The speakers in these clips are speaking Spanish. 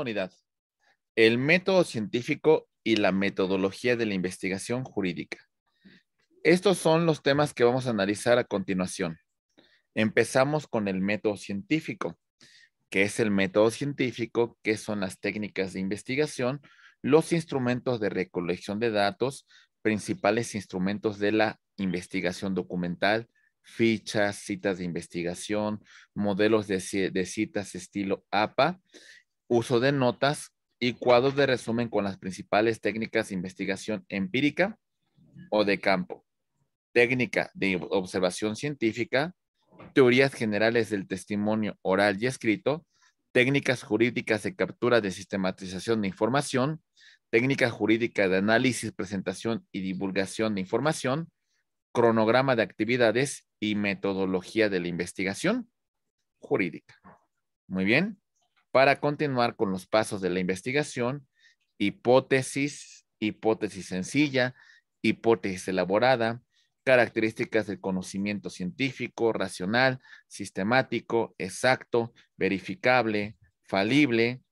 unidad, el método científico y la metodología de la investigación jurídica. Estos son los temas que vamos a analizar a continuación. Empezamos con el método científico. que es el método científico? que son las técnicas de investigación? Los instrumentos de recolección de datos, principales instrumentos de la investigación documental, fichas, citas de investigación, modelos de citas estilo APA uso de notas y cuadros de resumen con las principales técnicas de investigación empírica o de campo, técnica de observación científica, teorías generales del testimonio oral y escrito, técnicas jurídicas de captura de sistematización de información, técnica jurídica de análisis, presentación y divulgación de información, cronograma de actividades y metodología de la investigación jurídica. Muy bien para continuar con los pasos de la investigación, hipótesis, hipótesis sencilla, hipótesis elaborada, características del conocimiento científico, racional, sistemático, exacto, verificable, falible,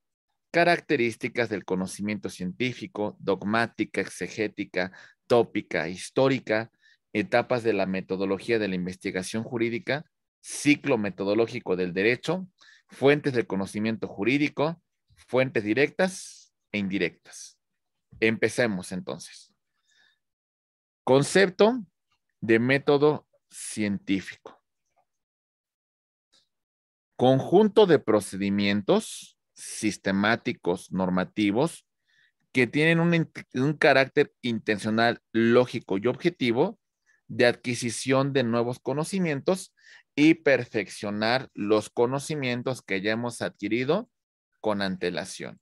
características del conocimiento científico, dogmática, exegética, tópica, histórica, etapas de la metodología de la investigación jurídica, ciclo metodológico del derecho, fuentes de conocimiento jurídico, fuentes directas e indirectas. Empecemos entonces. Concepto de método científico. Conjunto de procedimientos sistemáticos, normativos, que tienen un, un carácter intencional, lógico y objetivo de adquisición de nuevos conocimientos y perfeccionar los conocimientos que ya hemos adquirido con antelación.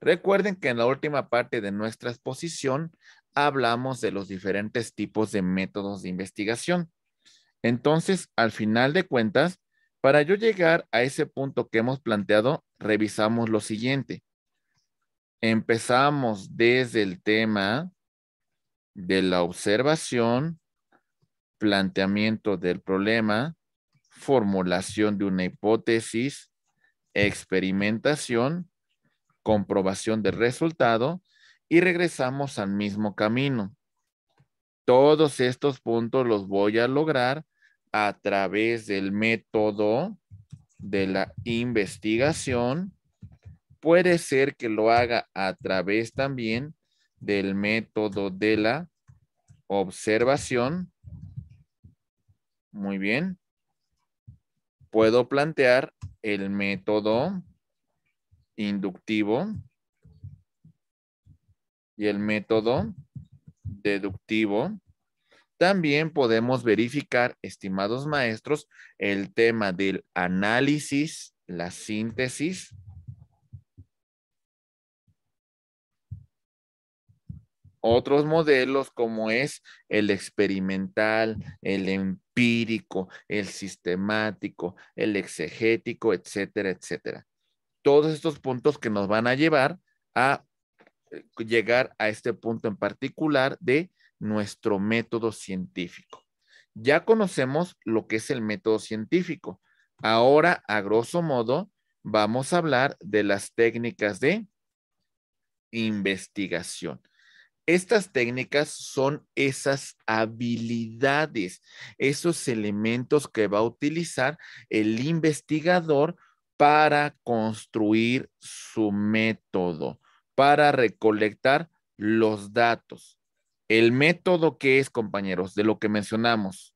Recuerden que en la última parte de nuestra exposición hablamos de los diferentes tipos de métodos de investigación. Entonces, al final de cuentas, para yo llegar a ese punto que hemos planteado, revisamos lo siguiente. Empezamos desde el tema de la observación, planteamiento del problema, formulación de una hipótesis, experimentación, comprobación del resultado y regresamos al mismo camino. Todos estos puntos los voy a lograr a través del método de la investigación. Puede ser que lo haga a través también del método de la observación. Muy bien puedo plantear el método inductivo y el método deductivo. También podemos verificar, estimados maestros, el tema del análisis, la síntesis otros modelos como es el experimental, el empírico, el sistemático, el exegético, etcétera, etcétera. Todos estos puntos que nos van a llevar a eh, llegar a este punto en particular de nuestro método científico. Ya conocemos lo que es el método científico. Ahora, a grosso modo, vamos a hablar de las técnicas de investigación. Estas técnicas son esas habilidades, esos elementos que va a utilizar el investigador para construir su método, para recolectar los datos. El método que es, compañeros, de lo que mencionamos,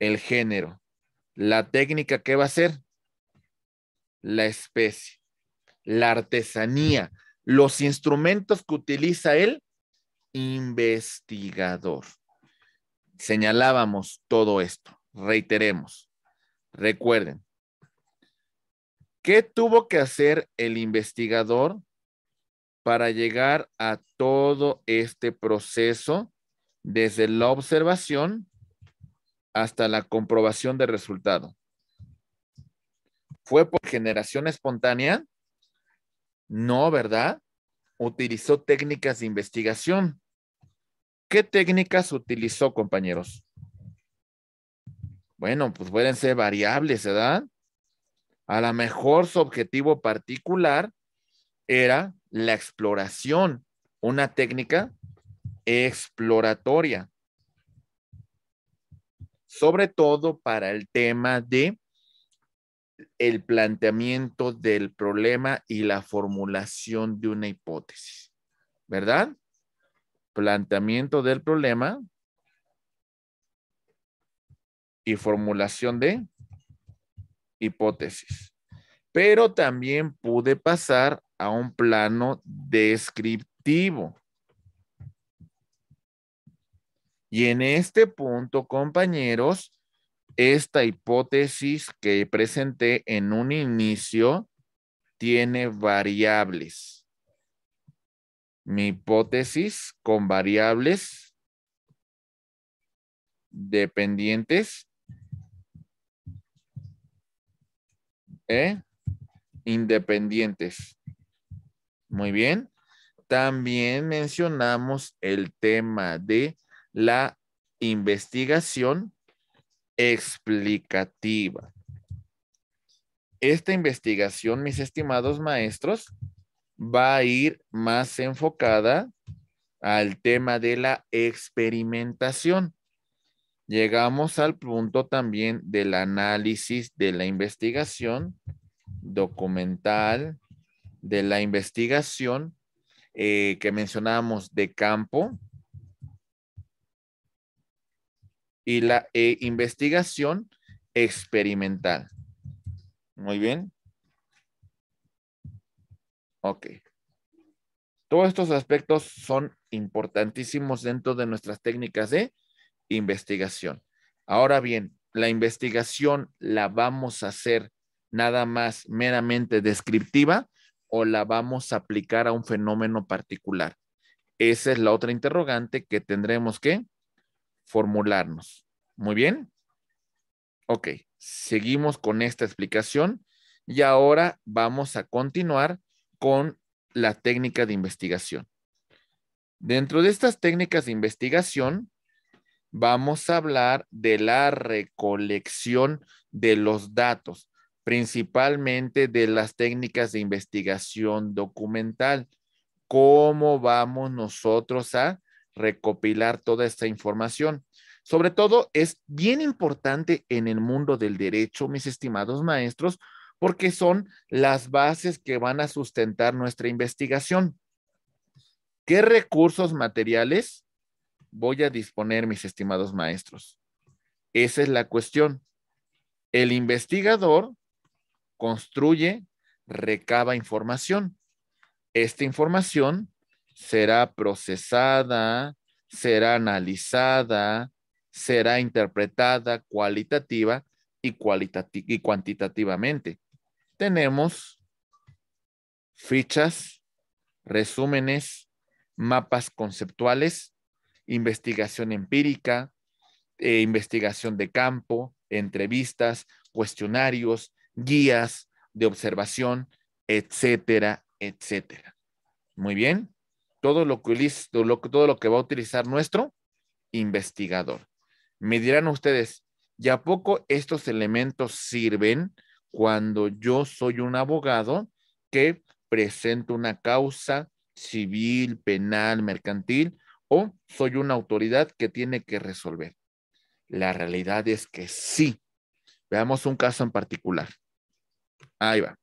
el género. La técnica que va a ser, la especie, la artesanía, los instrumentos que utiliza él investigador. Señalábamos todo esto. Reiteremos. Recuerden. ¿Qué tuvo que hacer el investigador para llegar a todo este proceso desde la observación hasta la comprobación de resultado? ¿Fue por generación espontánea? No, ¿verdad? Utilizó técnicas de investigación. ¿Qué técnicas utilizó, compañeros? Bueno, pues pueden ser variables, ¿verdad? A lo mejor su objetivo particular era la exploración, una técnica exploratoria, sobre todo para el tema de el planteamiento del problema y la formulación de una hipótesis, ¿verdad? planteamiento del problema y formulación de hipótesis. Pero también pude pasar a un plano descriptivo. Y en este punto, compañeros, esta hipótesis que presenté en un inicio tiene variables mi hipótesis con variables dependientes e independientes. Muy bien. También mencionamos el tema de la investigación explicativa. Esta investigación, mis estimados maestros, va a ir más enfocada al tema de la experimentación. Llegamos al punto también del análisis de la investigación documental, de la investigación eh, que mencionábamos de campo y la eh, investigación experimental. Muy bien. Ok. Todos estos aspectos son importantísimos dentro de nuestras técnicas de investigación. Ahora bien, la investigación la vamos a hacer nada más meramente descriptiva o la vamos a aplicar a un fenómeno particular. Esa es la otra interrogante que tendremos que formularnos. Muy bien. Ok, seguimos con esta explicación y ahora vamos a continuar con la técnica de investigación. Dentro de estas técnicas de investigación, vamos a hablar de la recolección de los datos, principalmente de las técnicas de investigación documental. ¿Cómo vamos nosotros a recopilar toda esta información? Sobre todo es bien importante en el mundo del derecho, mis estimados maestros, porque son las bases que van a sustentar nuestra investigación. ¿Qué recursos materiales voy a disponer, mis estimados maestros? Esa es la cuestión. El investigador construye, recaba información. Esta información será procesada, será analizada, será interpretada cualitativa y, cuantitativamente tenemos fichas, resúmenes, mapas conceptuales, investigación empírica, eh, investigación de campo, entrevistas, cuestionarios, guías de observación, etcétera, etcétera. Muy bien. Todo lo que, todo lo que va a utilizar nuestro investigador. Me dirán ustedes, ¿y a poco estos elementos sirven cuando yo soy un abogado que presento una causa civil, penal, mercantil, o soy una autoridad que tiene que resolver. La realidad es que sí. Veamos un caso en particular. Ahí va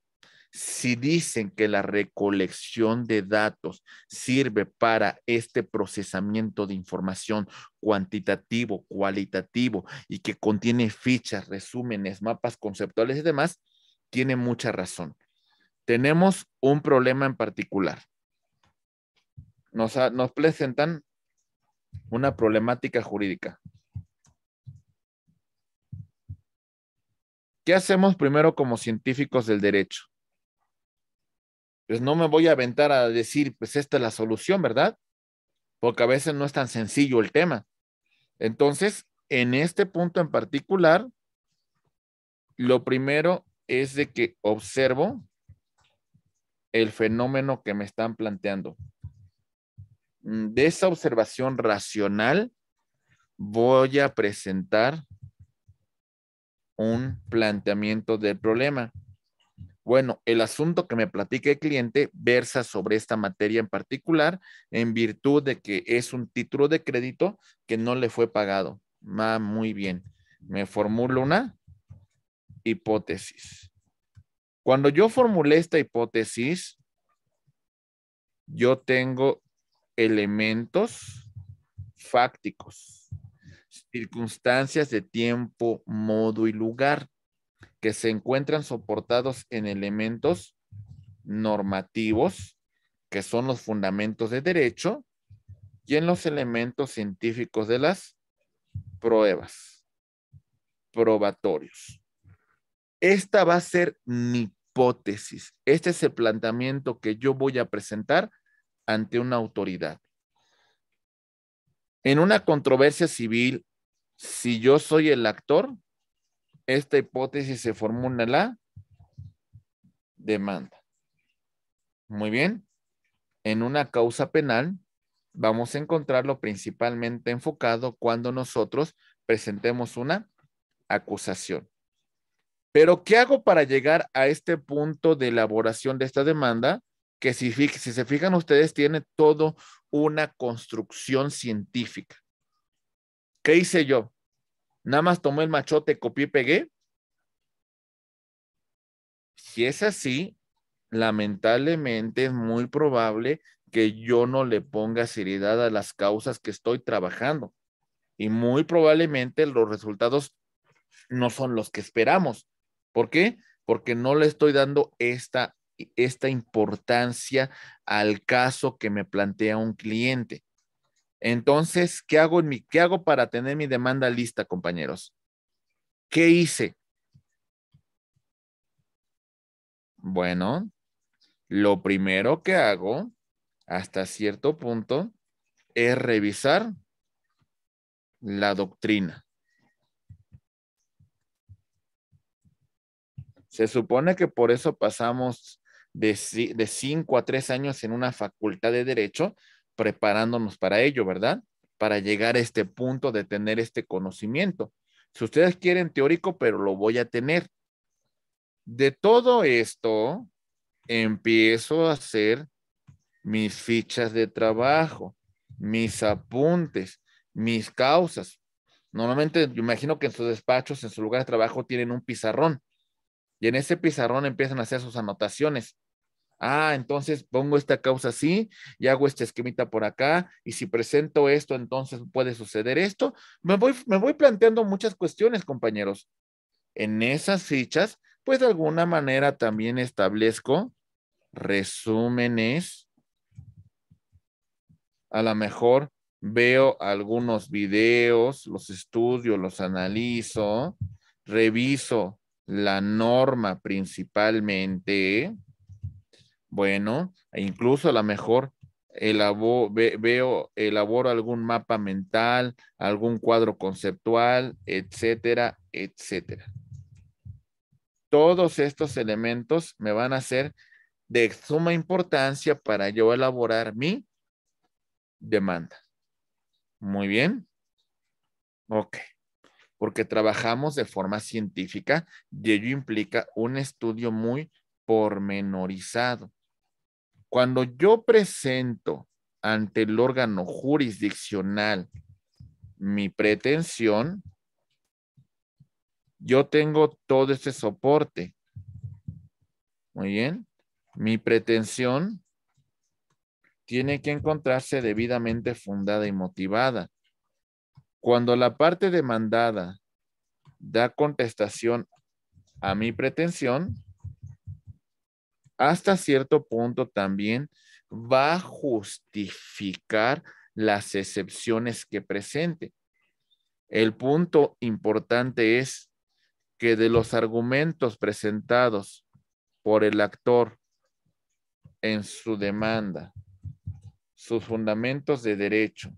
si dicen que la recolección de datos sirve para este procesamiento de información cuantitativo, cualitativo y que contiene fichas, resúmenes, mapas conceptuales y demás, tiene mucha razón. Tenemos un problema en particular. Nos, nos presentan una problemática jurídica. ¿Qué hacemos primero como científicos del derecho? pues no me voy a aventar a decir, pues esta es la solución, ¿verdad? Porque a veces no es tan sencillo el tema. Entonces, en este punto en particular, lo primero es de que observo el fenómeno que me están planteando. Mm, de esa observación racional voy a presentar un planteamiento del problema. Bueno, el asunto que me platique el cliente versa sobre esta materia en particular en virtud de que es un título de crédito que no le fue pagado. muy bien. Me formulo una hipótesis. Cuando yo formulé esta hipótesis, yo tengo elementos fácticos, circunstancias de tiempo, modo y lugar que se encuentran soportados en elementos normativos, que son los fundamentos de derecho, y en los elementos científicos de las pruebas, probatorios. Esta va a ser mi hipótesis. Este es el planteamiento que yo voy a presentar ante una autoridad. En una controversia civil, si yo soy el actor, esta hipótesis se formula la demanda. Muy bien. En una causa penal vamos a encontrarlo principalmente enfocado cuando nosotros presentemos una acusación. Pero, ¿qué hago para llegar a este punto de elaboración de esta demanda? Que si, si se fijan ustedes, tiene todo una construcción científica. ¿Qué hice yo? Nada más tomé el machote, copié y pegué. Si es así, lamentablemente es muy probable que yo no le ponga seriedad a las causas que estoy trabajando. Y muy probablemente los resultados no son los que esperamos. ¿Por qué? Porque no le estoy dando esta, esta importancia al caso que me plantea un cliente. Entonces, ¿qué hago, en ¿qué hago para tener mi demanda lista, compañeros? ¿Qué hice? Bueno, lo primero que hago hasta cierto punto es revisar la doctrina. Se supone que por eso pasamos de, de cinco a tres años en una facultad de derecho, preparándonos para ello, ¿verdad? Para llegar a este punto de tener este conocimiento. Si ustedes quieren teórico, pero lo voy a tener. De todo esto, empiezo a hacer mis fichas de trabajo, mis apuntes, mis causas. Normalmente, yo imagino que en sus despachos, en su lugar de trabajo, tienen un pizarrón. Y en ese pizarrón empiezan a hacer sus anotaciones. Ah, entonces pongo esta causa así y hago este esquemita por acá y si presento esto, entonces puede suceder esto. Me voy, me voy planteando muchas cuestiones, compañeros. En esas fichas, pues de alguna manera también establezco resúmenes. A lo mejor veo algunos videos, los estudio, los analizo, reviso la norma principalmente. Bueno, e incluso a lo mejor elaboro, veo, elaboro algún mapa mental, algún cuadro conceptual, etcétera, etcétera. Todos estos elementos me van a ser de suma importancia para yo elaborar mi demanda. Muy bien. Ok. Porque trabajamos de forma científica y ello implica un estudio muy pormenorizado. Cuando yo presento ante el órgano jurisdiccional mi pretensión, yo tengo todo ese soporte. Muy bien. Mi pretensión tiene que encontrarse debidamente fundada y motivada. Cuando la parte demandada da contestación a mi pretensión, hasta cierto punto también va a justificar las excepciones que presente. El punto importante es que de los argumentos presentados por el actor en su demanda, sus fundamentos de derecho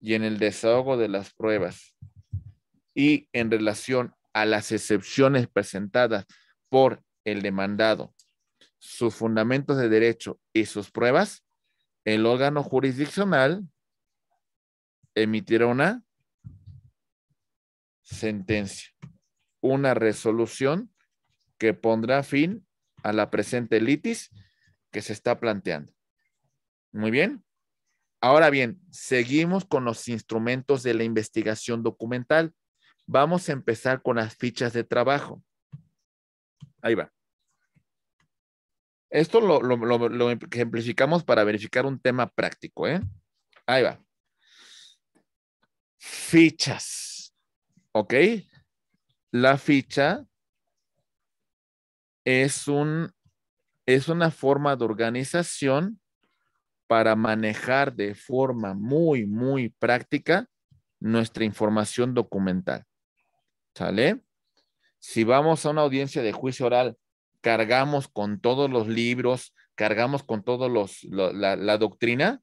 y en el desahogo de las pruebas y en relación a las excepciones presentadas por el demandado, sus fundamentos de derecho y sus pruebas, el órgano jurisdiccional emitirá una sentencia, una resolución que pondrá fin a la presente litis que se está planteando. Muy bien. Ahora bien, seguimos con los instrumentos de la investigación documental. Vamos a empezar con las fichas de trabajo. Ahí va. Esto lo, em, ejemplificamos para verificar un tema práctico, ¿eh? Ahí va. Fichas. ¿Ok? La ficha es, un, es una forma de organización para manejar de forma muy, muy práctica nuestra información documental. ¿Sale? Si vamos a una audiencia de juicio oral cargamos con todos los libros, cargamos con todos los, la, la doctrina?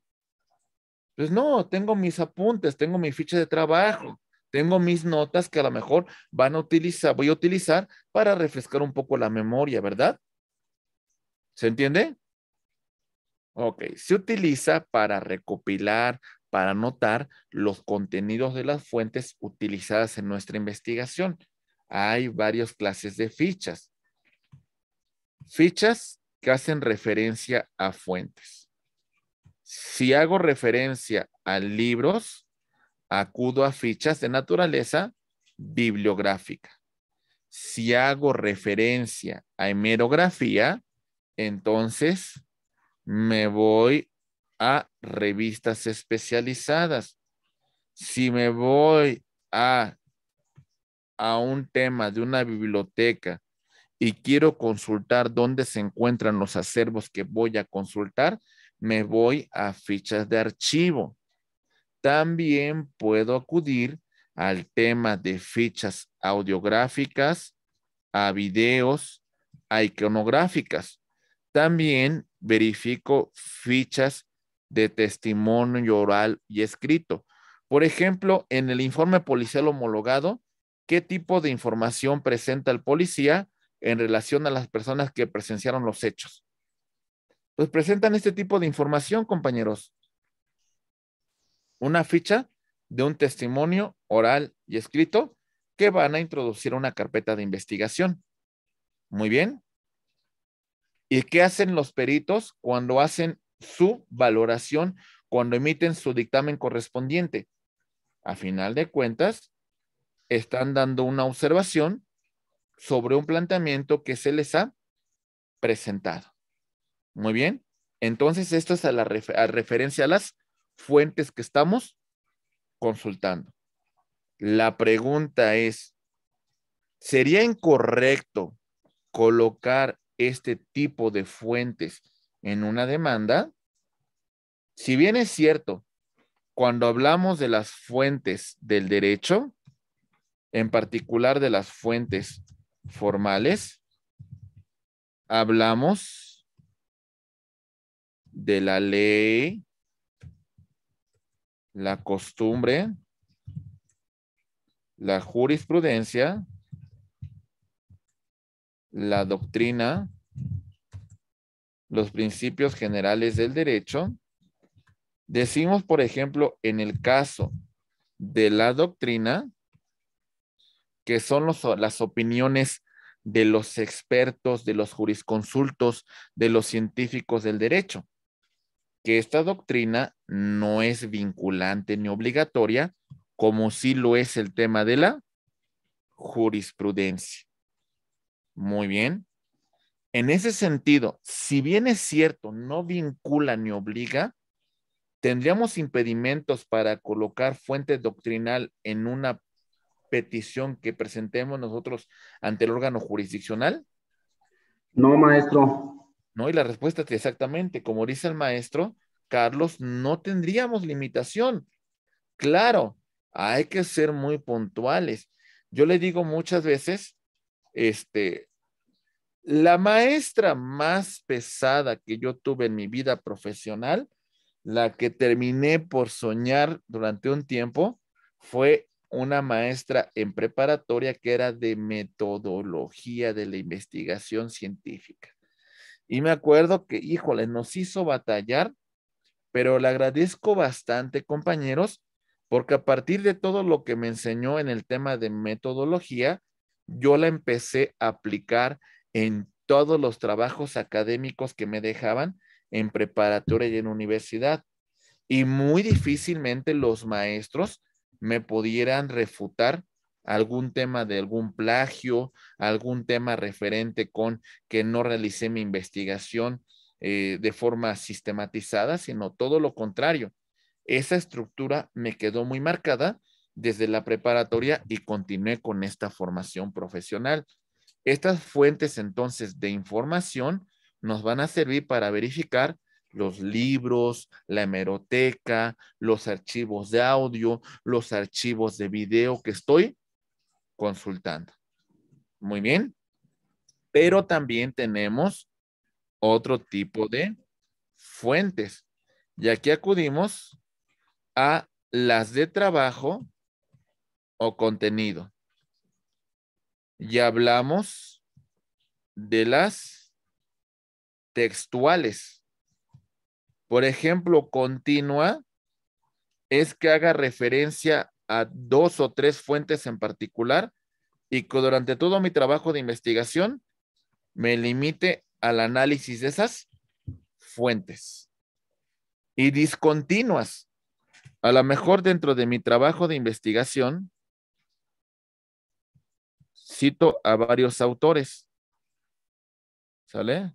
Pues no, tengo mis apuntes, tengo mi ficha de trabajo, tengo mis notas que a lo mejor van a utilizar, voy a utilizar para refrescar un poco la memoria, ¿verdad? ¿Se entiende? Ok, se utiliza para recopilar, para anotar los contenidos de las fuentes utilizadas en nuestra investigación. Hay varias clases de fichas. Fichas que hacen referencia a fuentes. Si hago referencia a libros, acudo a fichas de naturaleza bibliográfica. Si hago referencia a hemerografía, entonces me voy a revistas especializadas. Si me voy a, a un tema de una biblioteca y quiero consultar dónde se encuentran los acervos que voy a consultar, me voy a fichas de archivo. También puedo acudir al tema de fichas audiográficas, a videos, a iconográficas. También verifico fichas de testimonio oral y escrito. Por ejemplo, en el informe policial homologado, ¿qué tipo de información presenta el policía? en relación a las personas que presenciaron los hechos. Pues presentan este tipo de información, compañeros. Una ficha de un testimonio oral y escrito que van a introducir una carpeta de investigación. Muy bien. ¿Y qué hacen los peritos cuando hacen su valoración, cuando emiten su dictamen correspondiente? A final de cuentas, están dando una observación sobre un planteamiento que se les ha presentado. Muy bien. Entonces, esto es a la referencia a las fuentes que estamos consultando. La pregunta es, ¿sería incorrecto colocar este tipo de fuentes en una demanda? Si bien es cierto, cuando hablamos de las fuentes del derecho, en particular de las fuentes formales, hablamos de la ley, la costumbre, la jurisprudencia, la doctrina, los principios generales del derecho. Decimos, por ejemplo, en el caso de la doctrina, que son las opiniones de los expertos, de los jurisconsultos, de los científicos del derecho, que esta doctrina no es vinculante ni obligatoria, como sí lo es el tema de la jurisprudencia. Muy bien. En ese sentido, si bien es cierto, no vincula ni obliga, ¿tendríamos impedimentos para colocar fuente doctrinal en una petición que presentemos nosotros ante el órgano jurisdiccional? No, maestro. No, y la respuesta es exactamente, como dice el maestro, Carlos, no tendríamos limitación. Claro, hay que ser muy puntuales. Yo le digo muchas veces, este, la maestra más pesada que yo tuve en mi vida profesional, la que terminé por soñar durante un tiempo, fue una maestra en preparatoria que era de metodología de la investigación científica. Y me acuerdo que, híjole, nos hizo batallar, pero le agradezco bastante, compañeros, porque a partir de todo lo que me enseñó en el tema de metodología, yo la empecé a aplicar en todos los trabajos académicos que me dejaban en preparatoria y en universidad. Y muy difícilmente los maestros me pudieran refutar algún tema de algún plagio, algún tema referente con que no realicé mi investigación eh, de forma sistematizada, sino todo lo contrario. Esa estructura me quedó muy marcada desde la preparatoria y continué con esta formación profesional. Estas fuentes entonces de información nos van a servir para verificar los libros, la hemeroteca, los archivos de audio, los archivos de video que estoy consultando. Muy bien. Pero también tenemos otro tipo de fuentes. Y aquí acudimos a las de trabajo o contenido. Y hablamos de las textuales por ejemplo, continua, es que haga referencia a dos o tres fuentes en particular y que durante todo mi trabajo de investigación me limite al análisis de esas fuentes. Y discontinuas. A lo mejor dentro de mi trabajo de investigación, cito a varios autores. ¿Sale?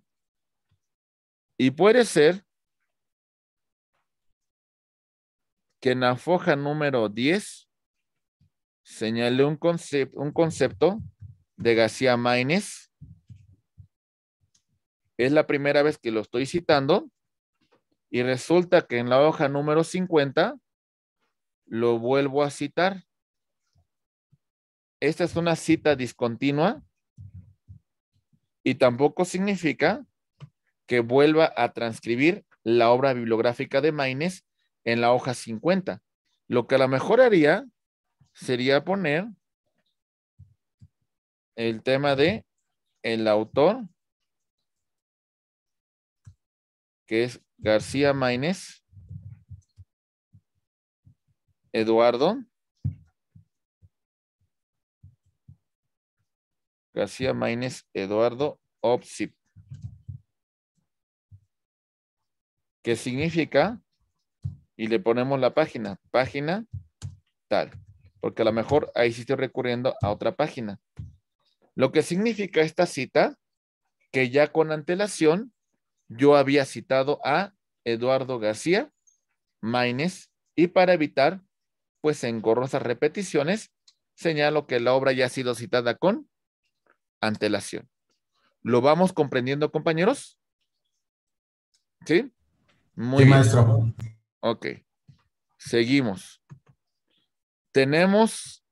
Y puede ser que en la hoja número 10 señale un, un concepto de García Maínez. Es la primera vez que lo estoy citando y resulta que en la hoja número 50 lo vuelvo a citar. Esta es una cita discontinua y tampoco significa que vuelva a transcribir la obra bibliográfica de Maines en la hoja 50. Lo que a lo mejor haría sería poner el tema de el autor, que es García Maínez, Eduardo, García Maínez, Eduardo Opsip, qué significa y le ponemos la página, página tal, porque a lo mejor ahí sí estoy recurriendo a otra página. Lo que significa esta cita, que ya con antelación yo había citado a Eduardo García, Maines, y para evitar pues engorrosas repeticiones, señalo que la obra ya ha sido citada con antelación. ¿Lo vamos comprendiendo, compañeros? ¿Sí? Muy bien. maestro. Ok. Seguimos. Tenemos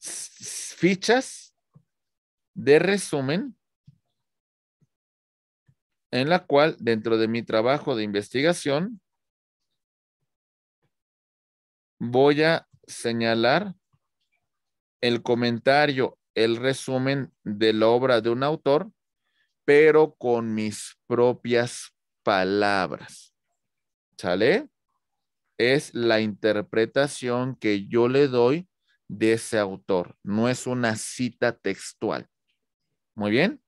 fichas de resumen en la cual dentro de mi trabajo de investigación voy a señalar el comentario, el resumen de la obra de un autor, pero con mis propias palabras. ¿sale? Es la interpretación que yo le doy de ese autor, no es una cita textual. Muy bien.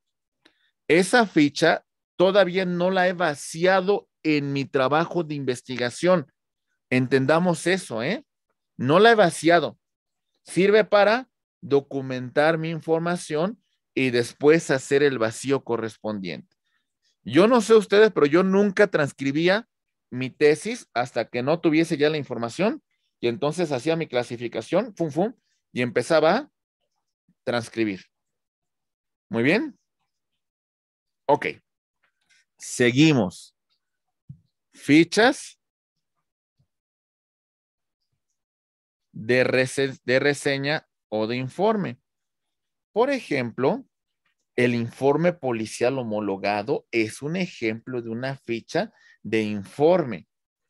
Esa ficha todavía no la he vaciado en mi trabajo de investigación. Entendamos eso, ¿eh? No la he vaciado. Sirve para documentar mi información y después hacer el vacío correspondiente. Yo no sé ustedes, pero yo nunca transcribía mi tesis hasta que no tuviese ya la información y entonces hacía mi clasificación, fum, fum, y empezaba a transcribir. Muy bien. Ok. Seguimos. Fichas de, de reseña o de informe. Por ejemplo, el informe policial homologado es un ejemplo de una ficha de informe.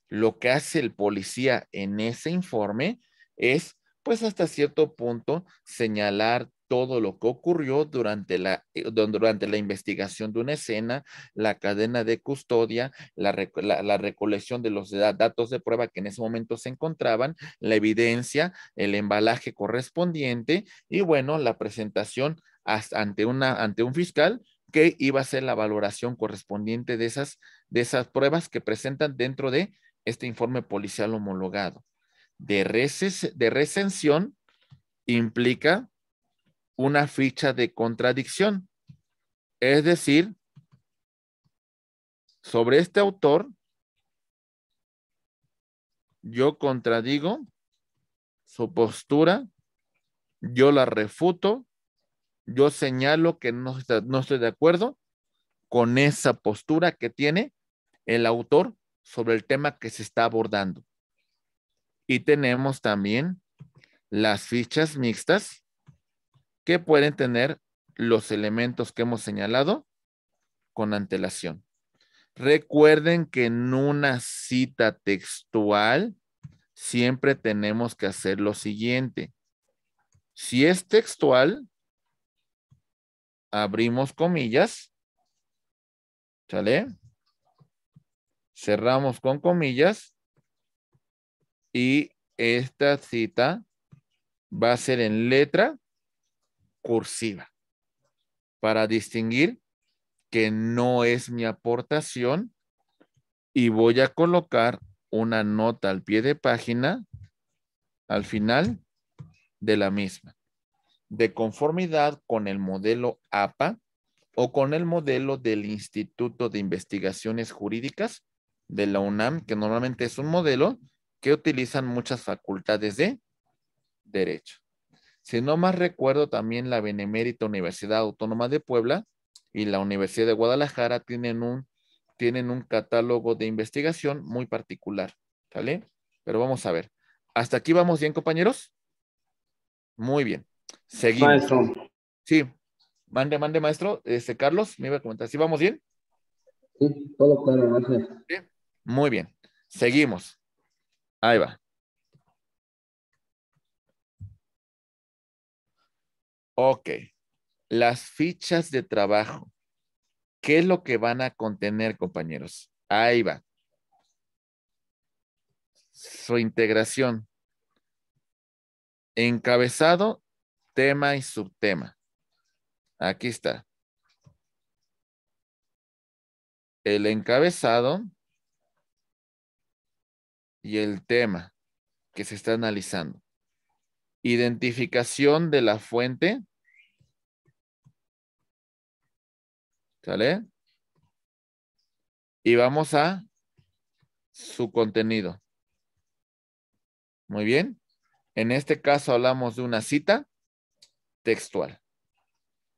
Lo que hace el policía en ese informe es, pues hasta cierto punto, señalar todo lo que ocurrió durante la, eh, durante la investigación de una escena, la cadena de custodia, la, recolección de los datos de prueba que en ese momento se encontraban, la evidencia, el embalaje correspondiente y bueno, la presentación ante, una, ante un fiscal que iba a ser la valoración correspondiente de esas, de esas pruebas que presentan dentro de este informe policial homologado. De, de recensión implica una ficha de contradicción. Es decir, sobre este autor, yo contradigo su postura, yo la refuto, yo señalo que no, no estoy de acuerdo con esa postura que tiene el autor sobre el tema que se está abordando. Y tenemos también las fichas mixtas que pueden tener los elementos que hemos señalado con antelación. Recuerden que en una cita textual siempre tenemos que hacer lo siguiente. Si es textual, abrimos comillas, ¿sale? Cerramos con comillas y esta cita va a ser en letra cursiva para distinguir que no es mi aportación y voy a colocar una nota al pie de página al final de la misma de conformidad con el modelo APA o con el modelo del Instituto de Investigaciones Jurídicas de la UNAM, que normalmente es un modelo que utilizan muchas facultades de derecho. Si no más recuerdo, también la Benemérita Universidad Autónoma de Puebla y la Universidad de Guadalajara tienen un, tienen un catálogo de investigación muy particular, ¿vale? Pero vamos a ver. ¿Hasta aquí vamos bien, compañeros? Muy bien. Seguimos. Maestro. Sí, mande, mande, maestro. Este, Carlos, me iba a comentar. ¿Sí vamos bien? Sí, todo claro, gracias. Muy bien. Seguimos. Ahí va. Ok. Las fichas de trabajo. ¿Qué es lo que van a contener, compañeros? Ahí va. Su integración. Encabezado tema y subtema. Aquí está. El encabezado y el tema que se está analizando. Identificación de la fuente. ¿Sale? Y vamos a su contenido. Muy bien. En este caso hablamos de una cita textual.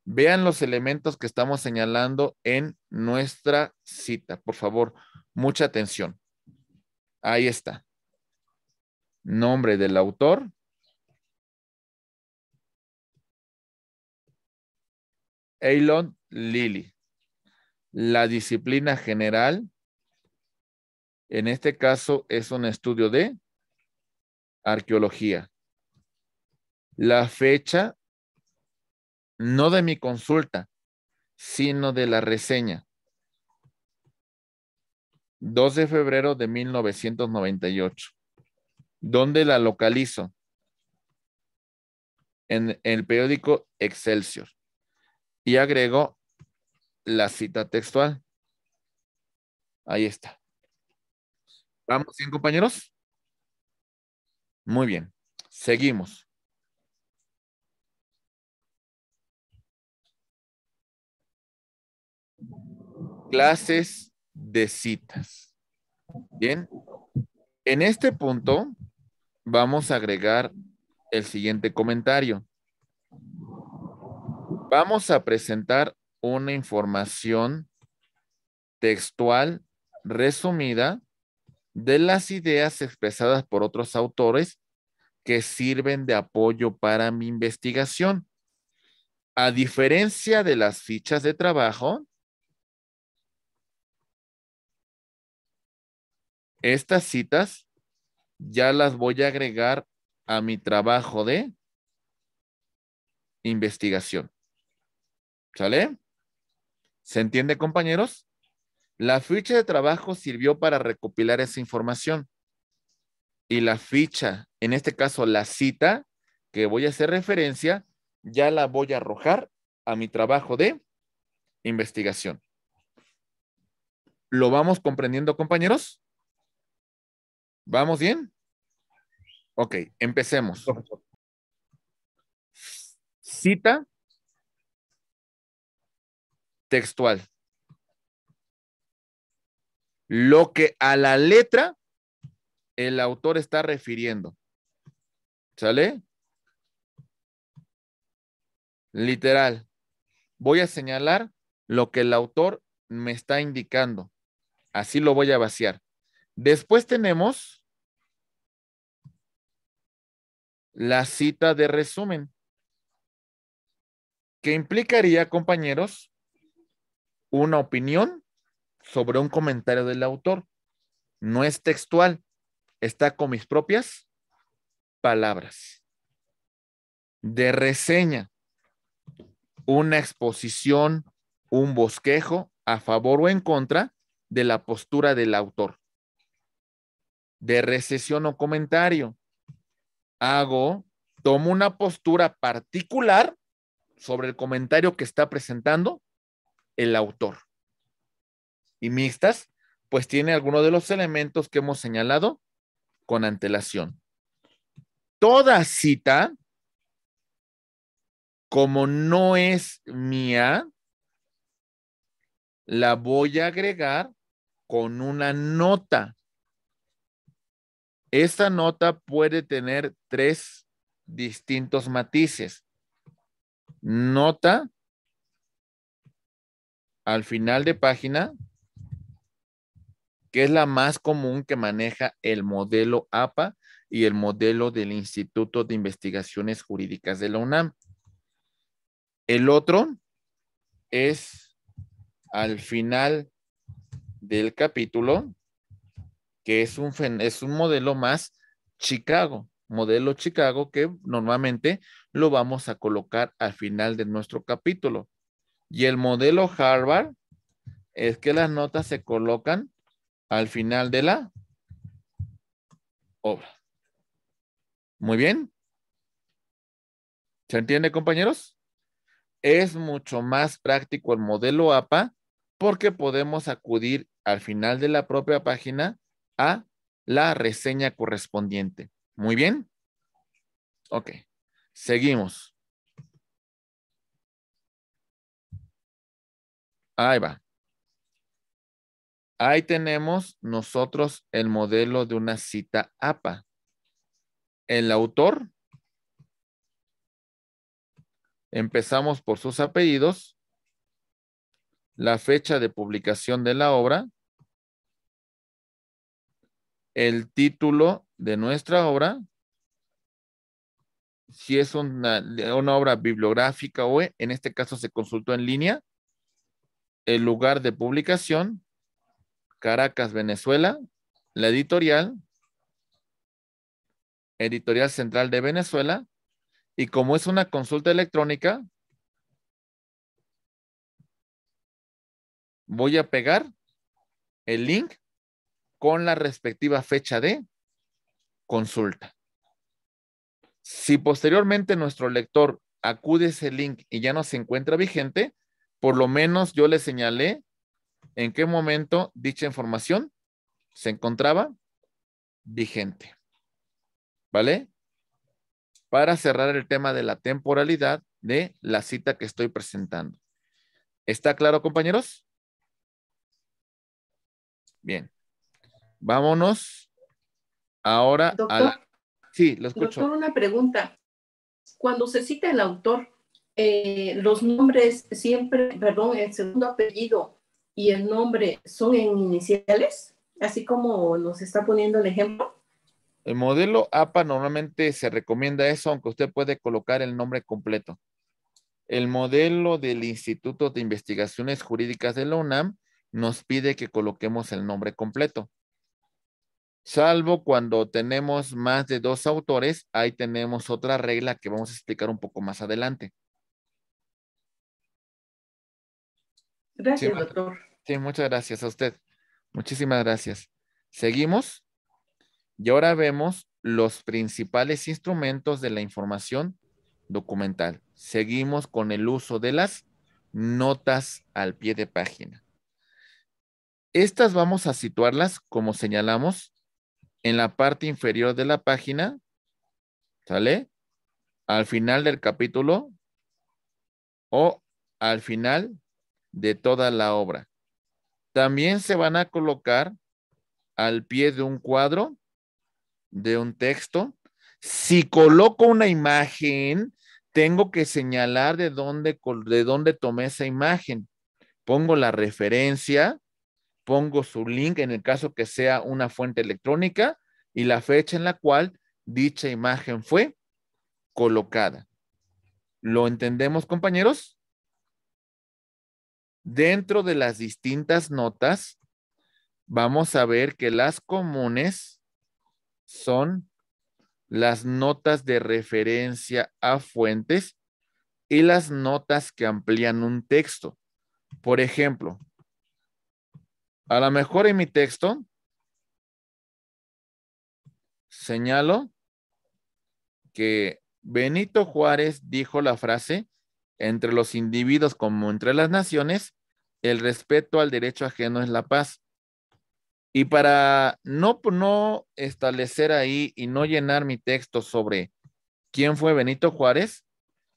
Vean los elementos que estamos señalando en nuestra cita. Por favor, mucha atención. Ahí está. Nombre del autor. Elon Lilly. La disciplina general. En este caso es un estudio de arqueología. La fecha no de mi consulta, sino de la reseña. 2 de febrero de 1998. ¿Dónde la localizo? En el periódico Excelsior. Y agregó la cita textual. Ahí está. ¿Vamos bien, compañeros? Muy bien. Seguimos. clases de citas. Bien, en este punto vamos a agregar el siguiente comentario. Vamos a presentar una información textual resumida de las ideas expresadas por otros autores que sirven de apoyo para mi investigación. A diferencia de las fichas de trabajo, estas citas ya las voy a agregar a mi trabajo de investigación. ¿Sale? ¿Se entiende, compañeros? La ficha de trabajo sirvió para recopilar esa información. Y la ficha, en este caso la cita que voy a hacer referencia, ya la voy a arrojar a mi trabajo de investigación. ¿Lo vamos comprendiendo, compañeros? ¿Vamos bien? Ok, empecemos. Cita textual. Lo que a la letra el autor está refiriendo. ¿Sale? Literal. Voy a señalar lo que el autor me está indicando. Así lo voy a vaciar. Después tenemos la cita de resumen, que implicaría, compañeros, una opinión sobre un comentario del autor. No es textual, está con mis propias palabras. De reseña, una exposición, un bosquejo a favor o en contra de la postura del autor de recesión o comentario. Hago, tomo una postura particular sobre el comentario que está presentando el autor. Y mixtas, pues tiene algunos de los elementos que hemos señalado con antelación. Toda cita, como no es mía, la voy a agregar con una nota esta nota puede tener tres distintos matices. Nota al final de página, que es la más común que maneja el modelo APA y el modelo del Instituto de Investigaciones Jurídicas de la UNAM. El otro es al final del capítulo que es un, es un modelo más Chicago, modelo Chicago que normalmente lo vamos a colocar al final de nuestro capítulo. Y el modelo Harvard es que las notas se colocan al final de la obra. Muy bien. ¿Se entiende, compañeros? Es mucho más práctico el modelo APA porque podemos acudir al final de la propia página a la reseña correspondiente. Muy bien. Ok, seguimos. Ahí va. Ahí tenemos nosotros el modelo de una cita APA. El autor. Empezamos por sus apellidos. La fecha de publicación de la obra el título de nuestra obra, si es una, una, obra bibliográfica o en este caso se consultó en línea, el lugar de publicación, Caracas, Venezuela, la editorial, Editorial Central de Venezuela, y como es una consulta electrónica, voy a pegar el link con la respectiva fecha de consulta. Si posteriormente nuestro lector acude a ese link y ya no se encuentra vigente, por lo menos yo le señalé en qué momento dicha información se encontraba vigente. ¿Vale? Para cerrar el tema de la temporalidad de la cita que estoy presentando. ¿Está claro, compañeros? Bien. Vámonos ahora a Sí, lo escucho. Doctor, una pregunta. Cuando se cita el autor, eh, los nombres siempre, perdón, el segundo apellido y el nombre son en iniciales, así como nos está poniendo el ejemplo. El modelo APA normalmente se recomienda eso, aunque usted puede colocar el nombre completo. El modelo del Instituto de Investigaciones Jurídicas de la UNAM nos pide que coloquemos el nombre completo. Salvo cuando tenemos más de dos autores, ahí tenemos otra regla que vamos a explicar un poco más adelante. Gracias, doctor. Sí, muchas gracias a usted. Muchísimas gracias. Seguimos. Y ahora vemos los principales instrumentos de la información documental. Seguimos con el uso de las notas al pie de página. Estas vamos a situarlas, como señalamos, en la parte inferior de la página, ¿sale? Al final del capítulo o al final de toda la obra. También se van a colocar al pie de un cuadro, de un texto. Si coloco una imagen, tengo que señalar de dónde, de dónde tomé esa imagen. Pongo la referencia, pongo su link en el caso que sea una fuente electrónica y la fecha en la cual dicha imagen fue colocada. ¿Lo entendemos, compañeros? Dentro de las distintas notas, vamos a ver que las comunes son las notas de referencia a fuentes y las notas que amplían un texto. Por ejemplo, a lo mejor en mi texto señalo que Benito Juárez dijo la frase, entre los individuos como entre las naciones, el respeto al derecho ajeno es la paz. Y para no, no establecer ahí y no llenar mi texto sobre quién fue Benito Juárez,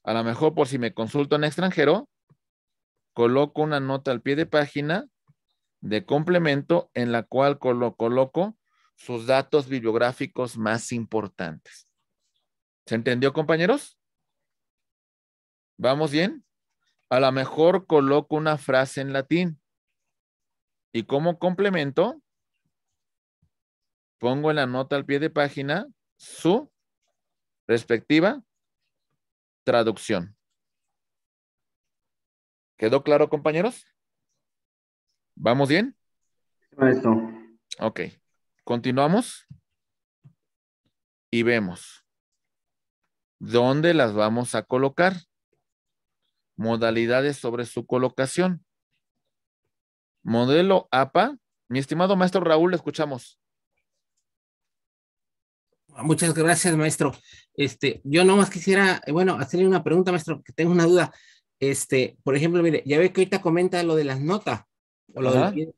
a lo mejor por si me consulto un extranjero, coloco una nota al pie de página de complemento en la cual coloco sus datos bibliográficos más importantes. ¿Se entendió, compañeros? ¿Vamos bien? A lo mejor coloco una frase en latín y como complemento pongo en la nota al pie de página su respectiva traducción. ¿Quedó claro, compañeros? ¿Vamos bien? Maestro. Ok. Continuamos y vemos dónde las vamos a colocar. Modalidades sobre su colocación. Modelo APA. Mi estimado maestro Raúl, le escuchamos. Muchas gracias, maestro. Este, yo nomás quisiera, bueno, hacerle una pregunta, maestro, que tengo una duda. Este, por ejemplo, mire, ya ve que ahorita comenta lo de las notas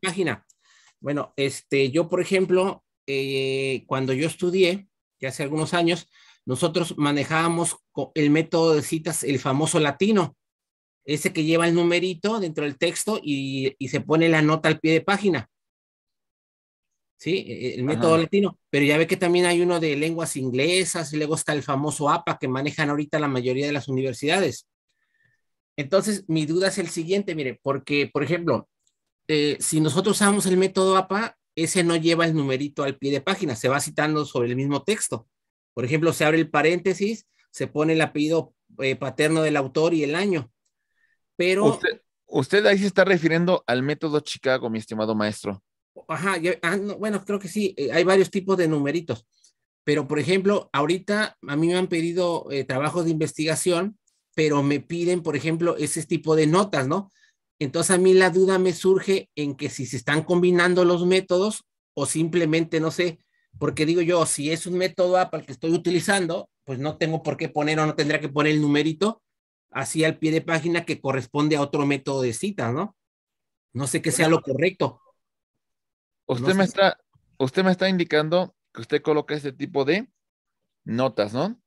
página. Bueno, este, yo, por ejemplo, eh, cuando yo estudié, ya hace algunos años, nosotros manejábamos el método de citas, el famoso latino, ese que lleva el numerito dentro del texto y, se pone la nota al pie de página. Sí, e, el método latino, pero ya ve que también hay uno de lenguas inglesas y luego está el famoso APA que manejan ahorita la mayoría de las universidades. Entonces, mi duda es el siguiente, mire, porque, por ejemplo, eh, si nosotros usamos el método APA, ese no lleva el numerito al pie de página, se va citando sobre el mismo texto. Por ejemplo, se abre el paréntesis, se pone el apellido eh, paterno del autor y el año. Pero... Usted, ahí se está refiriendo al método Chicago, mi estimado maestro. Ajá, ah, bueno, creo que sí, eh, hay varios tipos de numeritos. Pero, por ejemplo, ahorita a mí me han pedido trabajos de investigación, pero me piden, por ejemplo, ese tipo de notas, ¿no? Entonces a mí la duda me surge en que si se están combinando los métodos o simplemente no sé, porque digo yo, si es un método Apple el que estoy utilizando, pues no tengo por qué poner o no tendría que poner el numerito así al pie de página que corresponde a otro método de cita, ¿no? No sé qué sea lo correcto. Usted, me, está, usted me está indicando que usted coloca este tipo de notas, ¿no?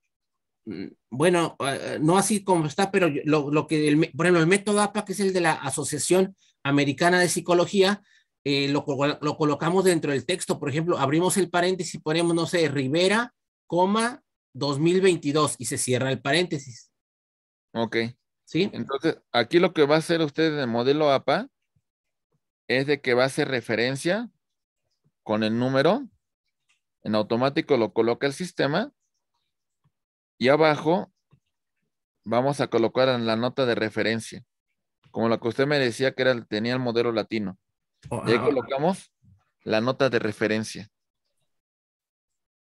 Mm, bueno, eh, no así como está, pero lo, que, el, el método APA, que es el de la Asociación Americana de Psicología, eh, lo, colocamos dentro del texto. Por ejemplo, abrimos el paréntesis y ponemos, no sé, Rivera, coma, 2022 y se cierra el paréntesis. Ok. ¿Sí? Entonces, aquí lo que va a hacer usted en el modelo APA es de que va a hacer referencia con el número. En automático lo coloca el sistema y abajo vamos a colocar en la nota de referencia, como la que usted me decía que era, tenía el modelo latino. Oh, ahí ah. colocamos la nota de referencia.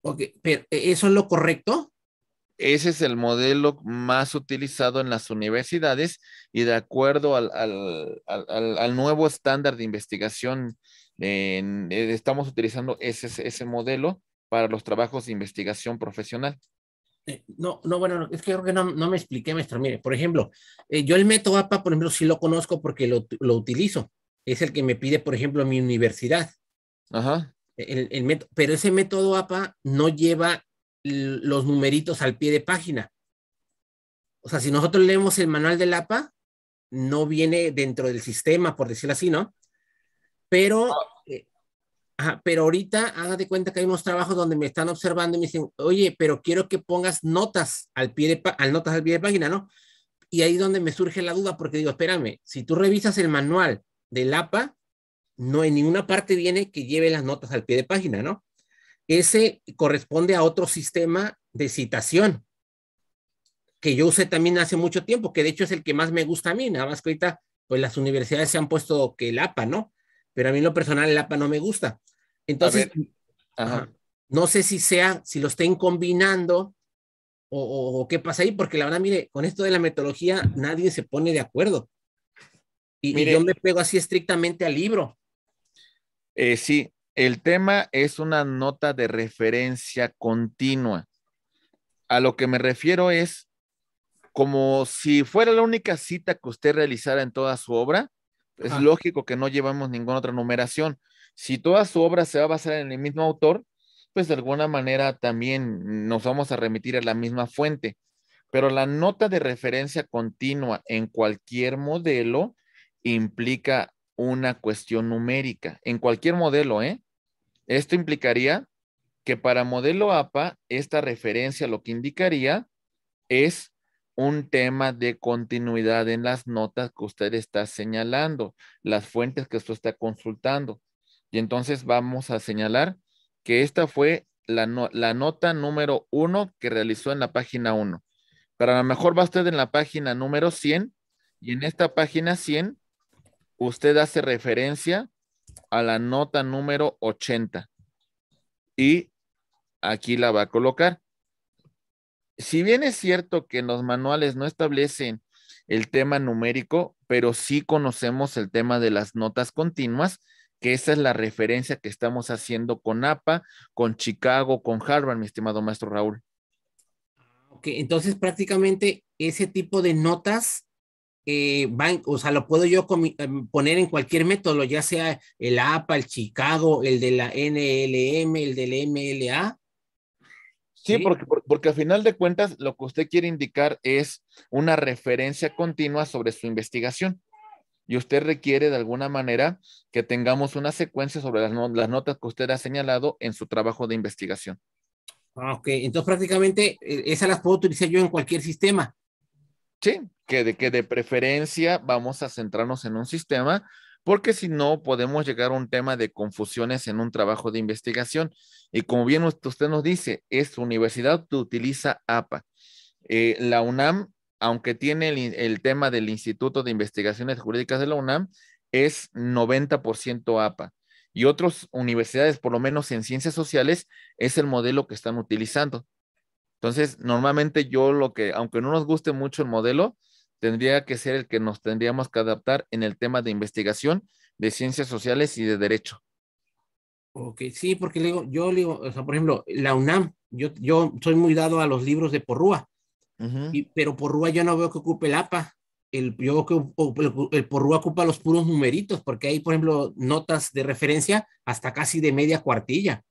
Ok, pero ¿e-, ¿eso es lo correcto? Ese es el modelo más utilizado en las universidades y de acuerdo al, nuevo estándar de investigación, eh, estamos utilizando ese, ese modelo para los trabajos de investigación profesional. Eh, no, no, bueno, es que creo que no, me expliqué, maestro. Mire, por ejemplo, eh, yo el método APA, por ejemplo, sí lo conozco porque lo, utilizo. Es el que me pide, por ejemplo, mi universidad. Ajá. El, pero ese método APA no lleva los numeritos al pie de página. O sea, si nosotros leemos el manual del APA, no viene dentro del sistema, por decirlo así, ¿no? Pero ah, pero ahorita de cuenta que hay unos trabajos donde me están observando y me dicen, oye, pero quiero que pongas notas al pie de, al notas al pie de página, ¿no? Y ahí es donde me surge la duda, porque digo, espérame, si tú revisas el manual del APA, no en ninguna parte viene que lleve las notas al pie de página, ¿no? Ese corresponde a otro sistema de citación que yo usé también hace mucho tiempo, que de hecho es el que más me gusta a mí, nada más que ahorita pues las universidades se han puesto que el APA, ¿no? Pero a mí en lo personal el APA no me gusta. Entonces, no sé si sea, si lo estén combinando o, qué pasa ahí, porque la verdad, mire, con esto de la metodología nadie se pone de acuerdo. Y, yo me pego así estrictamente al libro. Eh, sí, el tema es una nota de referencia continua. A lo que me refiero es como si fuera la única cita que usted realizara en toda su obra, es lógico que no llevamos ninguna otra numeración, si toda su obra se va a basar en el mismo autor, pues de alguna manera también nos vamos a remitir a la misma fuente. Pero la nota de referencia continua en cualquier modelo implica una cuestión numérica, en cualquier modelo, ¿eh? Esto implicaría que para modelo APA, esta referencia lo que indicaría es un tema de continuidad en las notas que usted está señalando, las fuentes que usted está consultando. Y entonces vamos a señalar que esta fue la, nota número uno que realizó en la página 1. Para a lo mejor va usted en la página número 100 y en esta página 100 usted hace referencia a la nota número 80 y aquí la va a colocar. Si bien es cierto que los manuales no establecen el tema numérico, pero sí conocemos el tema de las notas continuas que esa es la referencia que estamos haciendo con APA, con Chicago, con Harvard, mi estimado maestro Raúl. Ah, ok, entonces prácticamente ese tipo de notas eh, van, o sea, lo puedo yo em, poner en cualquier método, ya sea el APA, el Chicago, el de la NLM, el del MLA. Sí, Porque, porque al final de cuentas lo que usted quiere indicar es una referencia continua sobre su investigación y usted requiere de alguna manera que tengamos una secuencia sobre las, notas que usted ha señalado en su trabajo de investigación. Ah, ok. Entonces prácticamente eh, esas las puedo utilizar yo en cualquier sistema. Sí, que de, que de preferencia vamos a centrarnos en un sistema, porque si no podemos llegar a un tema de confusiones en un trabajo de investigación. Y como bien usted nos dice, esta universidad utiliza APA. Eh, la UNAM aunque tiene el, tema del Instituto de Investigaciones Jurídicas de la UNAM, es 90% APA. Y otras universidades, por lo menos en ciencias sociales, es el modelo que están utilizando. Entonces, normalmente yo lo que, aunque no nos guste mucho el modelo, tendría que ser el que nos tendríamos que adaptar en el tema de investigación de ciencias sociales y de derecho. Ok, sí, porque yo digo, o sea, por ejemplo, la UNAM, yo, yo soy muy dado a los libros de Porrúa pero por rúa yo no veo que ocupe el APA. El, yo que, el, ocupa los puros numeritos, porque hay, por ejemplo, notas de referencia hasta casi de media cuartilla.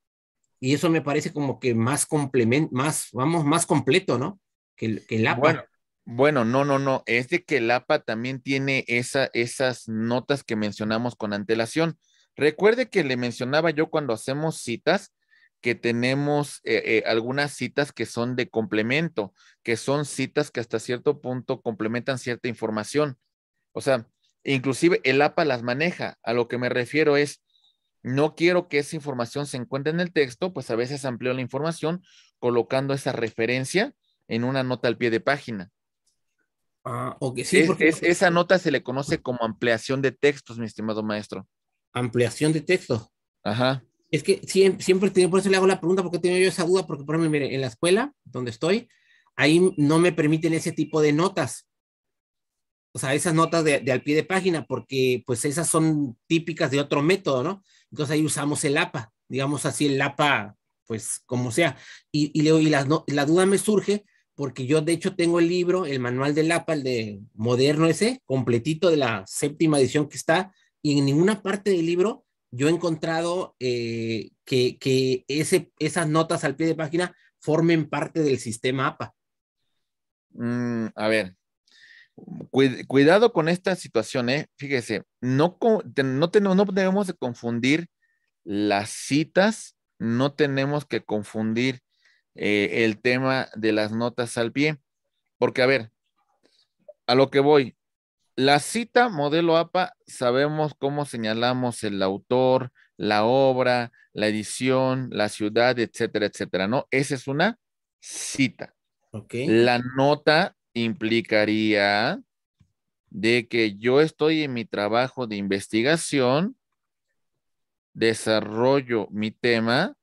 Y eso me parece como que más complemento, más, vamos, más completo, ¿no? Que el, que APA. Bueno. no, no, no. Es de que el APA también tiene esa, esas notas que mencionamos con antelación. Recuerde que le mencionaba yo cuando hacemos citas que tenemos eh, eh, algunas citas que son de complemento, que son citas que hasta cierto punto complementan cierta información. O sea, inclusive el APA las maneja. A lo que me refiero es, no quiero que esa información se encuentre en el texto, pues a veces amplio la información colocando esa referencia en una nota al pie de página. Ah, ok, sí. esa nota se le conoce como ampliación de textos, mi estimado maestro. Ampliación de texto. Ajá es que siempre, siempre por eso le hago la pregunta, porque tengo yo esa duda, porque por ejemplo, en la escuela donde estoy, ahí no me permiten ese tipo de notas. O sea, esas notas de, al pie de página, porque pues esas son típicas de otro método, ¿no? Entonces ahí usamos el APA, digamos así, el APA, pues como sea. Y, y, y la duda me surge porque yo de hecho tengo el libro, el manual del APA, el de moderno ese, completito de la séptima edición que está, y en ninguna parte del libro yo he encontrado eh, que, ese, esas notas al pie de página formen parte del sistema APA. Mm, a ver, cuidado con esta situación, ¿eh? Fíjese, no, no, tenemos, no debemos de confundir las citas, no tenemos que confundir eh, el tema de las notas al pie, porque a ver, a lo que voy, la cita modelo APA, sabemos cómo señalamos el autor, la obra, la edición, la ciudad, etcétera, etcétera, ¿no? Esa es una cita. La nota implicaría de que yo estoy en mi trabajo de investigación, desarrollo mi tema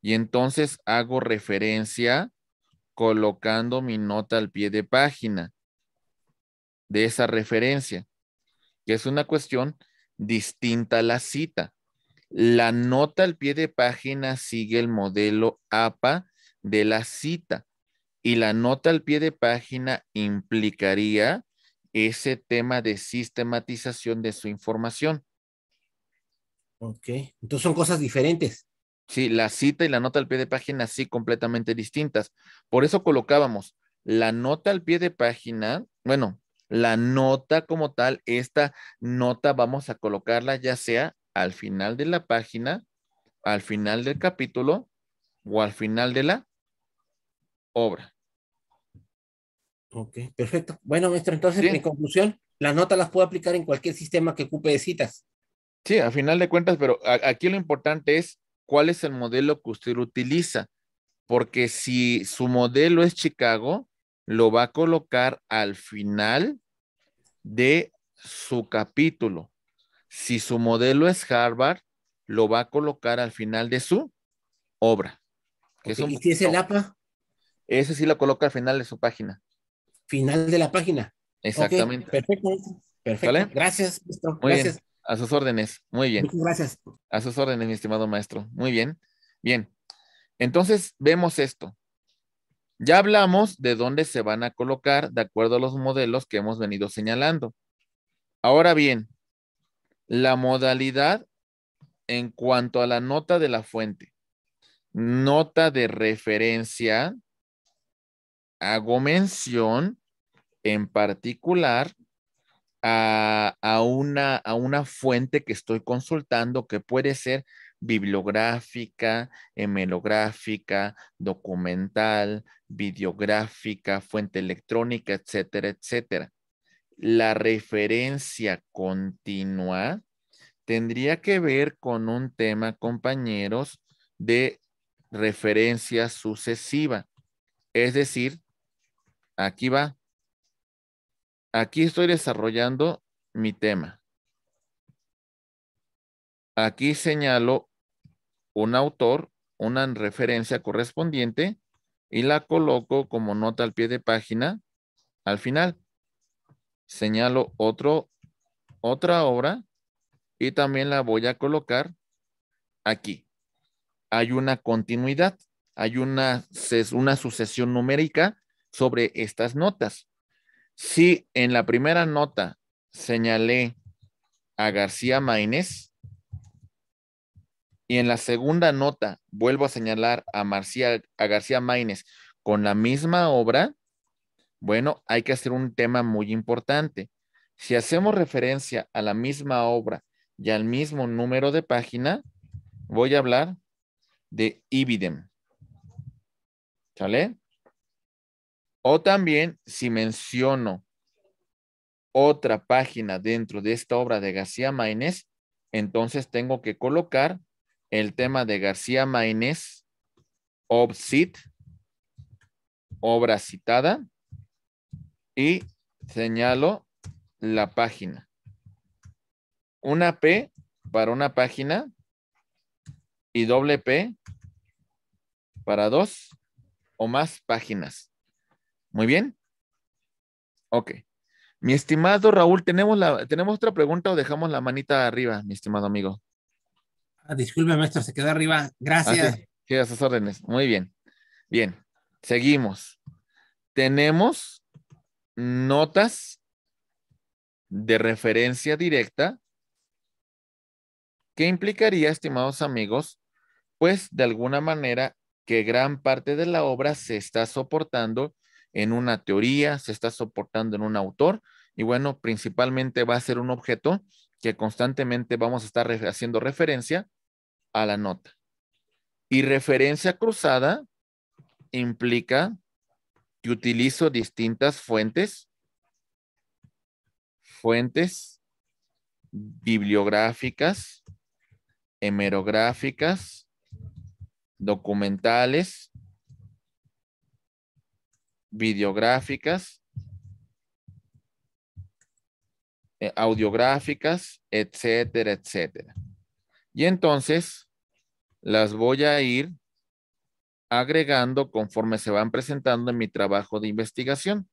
y entonces hago referencia colocando mi nota al pie de página de esa referencia, que es una cuestión distinta a la cita. La nota al pie de página sigue el modelo APA de la cita y la nota al pie de página implicaría ese tema de sistematización de su información. Ok, entonces son cosas diferentes. Sí, la cita y la nota al pie de página sí completamente distintas. Por eso colocábamos la nota al pie de página, bueno, la nota como tal, esta nota vamos a colocarla ya sea al final de la página, al final del capítulo o al final de la obra. Ok, perfecto. Bueno, maestro, entonces, en conclusión, la nota las puedo aplicar en cualquier sistema que ocupe de citas. Sí, al final de cuentas, pero aquí lo importante es cuál es el modelo que usted utiliza, porque si su modelo es Chicago, lo va a colocar al final de su capítulo. Si su modelo es Harvard, lo va a colocar al final de su obra. ¿Y si es el APA? Ese sí lo coloca al final de su página. Final de la página. Exactamente. perfecto. Perfecto. Gracias, gracias. A sus órdenes. Muy bien. Muchas gracias. A sus órdenes, mi estimado maestro. Muy bien. Bien. Entonces, vemos esto. Ya hablamos de dónde se van a colocar de acuerdo a los modelos que hemos venido señalando. Ahora bien, la modalidad en cuanto a la nota de la fuente. Nota de referencia, hago mención en particular a, una, una fuente que estoy consultando que puede ser bibliográfica, hemelográfica, documental, videográfica, fuente electrónica, etcétera, etcétera. La referencia continua tendría que ver con un tema, compañeros, de referencia sucesiva. Es decir, aquí va. Aquí estoy desarrollando mi tema. Aquí señalo un autor, una referencia correspondiente y la coloco como nota al pie de página al final. Señalo otro, otra obra y también la voy a colocar aquí. Hay una continuidad, hay una, una sucesión numérica sobre estas notas. Si en la primera nota señalé a García Maínez, y en la segunda nota vuelvo a señalar a, a García Maínez con la misma obra, bueno, hay que hacer un tema muy importante. Si hacemos referencia a la misma obra y al mismo número de página, voy a hablar de Ibidem. ¿Sale? O también si menciono otra página dentro de esta obra de García Maínez, entonces tengo que colocar el tema de García Maínez, Obsit, obra citada, y señalo la página. Una P para una página y doble P para dos o más páginas. Muy bien. Ok. Mi estimado Raúl, ¿tenemos, la, ¿tenemos otra pregunta o dejamos la manita arriba, mi estimado amigo? Ah, disculpe, maestro, se queda arriba. Gracias. sí, a sus órdenes. Muy bien. Bien, seguimos. Tenemos notas de referencia directa. que implicaría, estimados amigos? Pues de alguna manera que gran parte de la obra se está soportando en una teoría, se está soportando en un autor y bueno, principalmente va a ser un objeto que constantemente vamos a estar haciendo referencia a la nota. Y referencia cruzada implica que utilizo distintas fuentes, fuentes bibliográficas, hemerográficas, documentales, videográficas, eh, audiográficas, etcétera, etcétera. Y entonces las voy a ir agregando conforme se van presentando en mi trabajo de investigación.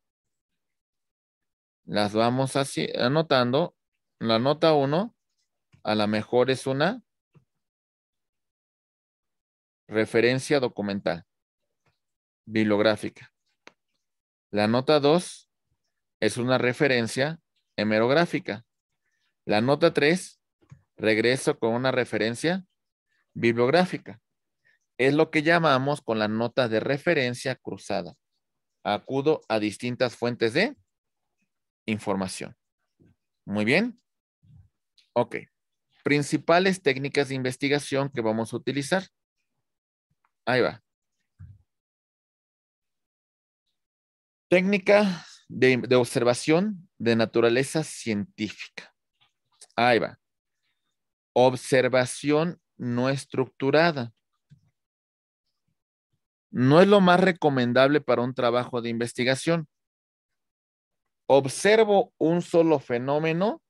Las vamos así, anotando. La nota 1 a lo mejor es una referencia documental, bibliográfica. La nota 2 es una referencia hemerográfica. La nota 3 Regreso con una referencia bibliográfica. Es lo que llamamos con la nota de referencia cruzada. Acudo a distintas fuentes de información. Muy bien. Ok. Principales técnicas de investigación que vamos a utilizar. Ahí va. Técnica de, de observación de naturaleza científica. Ahí va. Observación no estructurada. No es lo más recomendable para un trabajo de investigación. Observo un solo fenómeno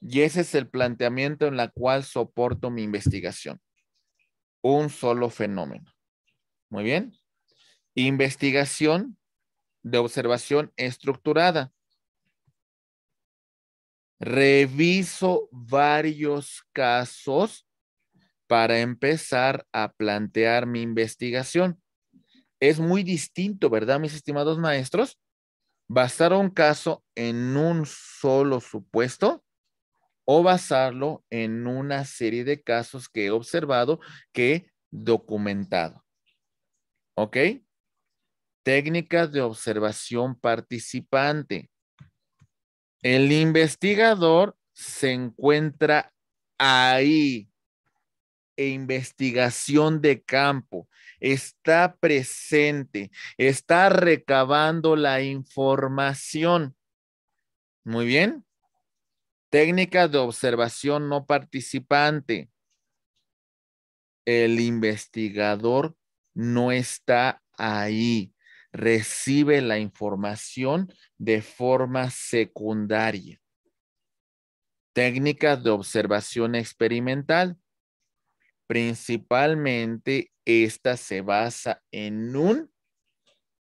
y ese es el planteamiento en la cual soporto mi investigación. Un solo fenómeno. Muy bien. Investigación de observación estructurada reviso varios casos para empezar a plantear mi investigación. Es muy distinto, ¿verdad, mis estimados maestros? Basar un caso en un solo supuesto o basarlo en una serie de casos que he observado, que he documentado. ¿Ok? Técnicas de observación participante. El investigador se encuentra ahí. E investigación de campo está presente, está recabando la información. Muy bien. Técnica de observación no participante. El investigador no está ahí recibe la información de forma secundaria. Técnicas de observación experimental. Principalmente esta se basa en un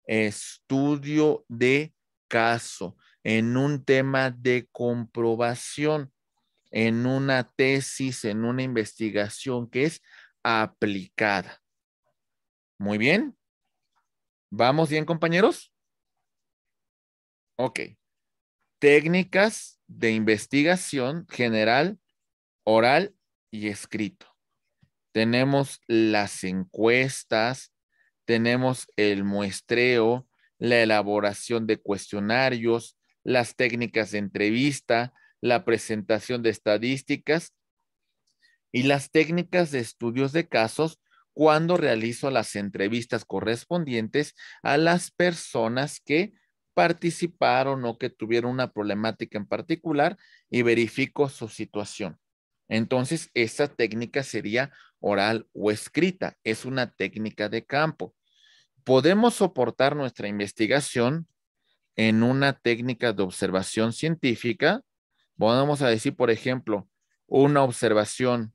estudio de caso, en un tema de comprobación, en una tesis, en una investigación que es aplicada. Muy bien. ¿Vamos bien, compañeros? Ok. Técnicas de investigación general, oral y escrito. Tenemos las encuestas, tenemos el muestreo, la elaboración de cuestionarios, las técnicas de entrevista, la presentación de estadísticas y las técnicas de estudios de casos cuando realizo las entrevistas correspondientes a las personas que participaron o que tuvieron una problemática en particular y verifico su situación. Entonces, esa técnica sería oral o escrita. Es una técnica de campo. Podemos soportar nuestra investigación en una técnica de observación científica. Vamos a decir, por ejemplo, una observación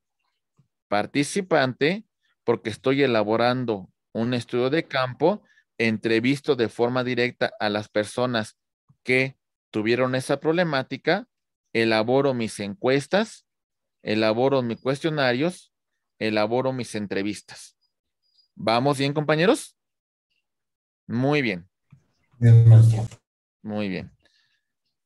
participante porque estoy elaborando un estudio de campo, entrevisto de forma directa a las personas que tuvieron esa problemática, elaboro mis encuestas, elaboro mis cuestionarios, elaboro mis entrevistas. ¿Vamos bien, compañeros? Muy bien. Muy bien.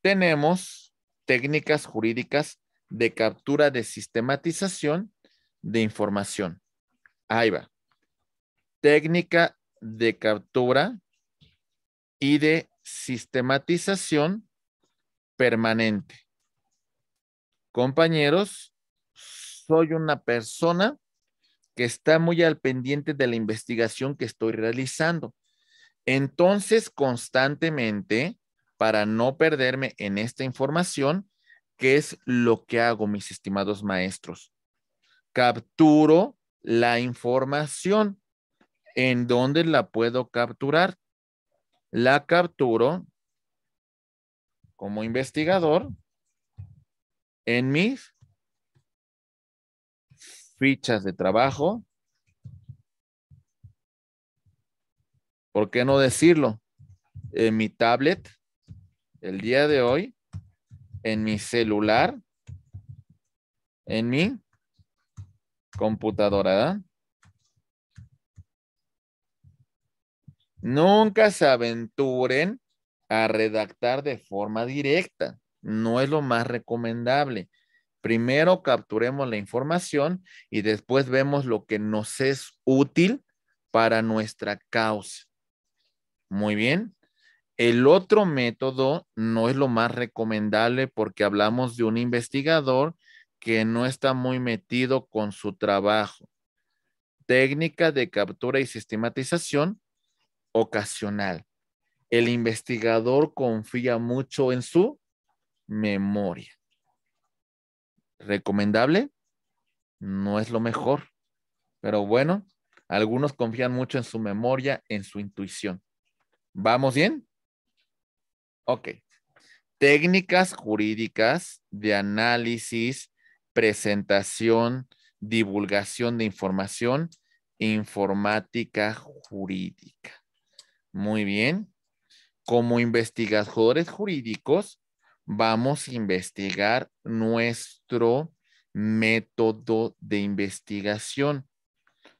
Tenemos técnicas jurídicas de captura de sistematización de información. Ahí va. Técnica de captura y de sistematización permanente. Compañeros, soy una persona que está muy al pendiente de la investigación que estoy realizando. Entonces, constantemente, para no perderme en esta información, ¿qué es lo que hago, mis estimados maestros? Capturo la información. ¿En dónde la puedo capturar? La capturo como investigador en mis fichas de trabajo. ¿Por qué no decirlo? En mi tablet, el día de hoy, en mi celular, en mi computadora. Nunca se aventuren a redactar de forma directa. No es lo más recomendable. Primero capturemos la información y después vemos lo que nos es útil para nuestra causa. Muy bien. El otro método no es lo más recomendable porque hablamos de un investigador que no está muy metido con su trabajo. Técnica de captura y sistematización ocasional. El investigador confía mucho en su memoria. ¿Recomendable? No es lo mejor, pero bueno, algunos confían mucho en su memoria, en su intuición. ¿Vamos bien? Ok. Técnicas jurídicas de análisis presentación, divulgación de información, informática jurídica. Muy bien. Como investigadores jurídicos, vamos a investigar nuestro método de investigación.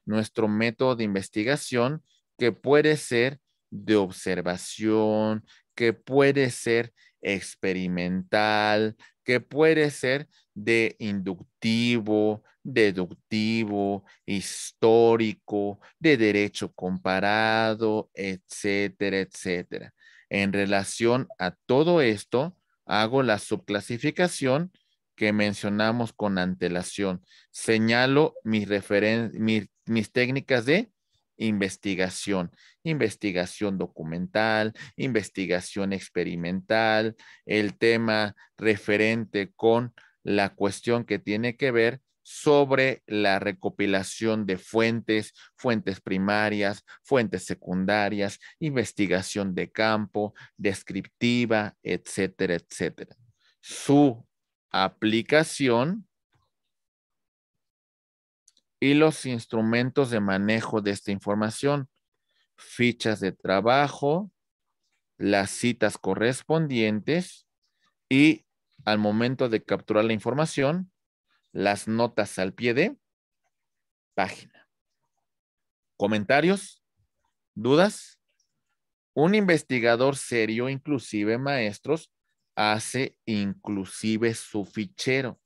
Nuestro método de investigación que puede ser de observación, que puede ser experimental, que puede ser de inductivo, deductivo, histórico, de derecho comparado, etcétera, etcétera. En relación a todo esto, hago la subclasificación que mencionamos con antelación. Señalo mis, mis, mis técnicas de investigación, investigación documental, investigación experimental, el tema referente con la cuestión que tiene que ver sobre la recopilación de fuentes, fuentes primarias, fuentes secundarias, investigación de campo, descriptiva, etcétera, etcétera. Su aplicación y los instrumentos de manejo de esta información, fichas de trabajo, las citas correspondientes y al momento de capturar la información, las notas al pie de página. ¿Comentarios? ¿Dudas? Un investigador serio, inclusive maestros, hace inclusive su fichero.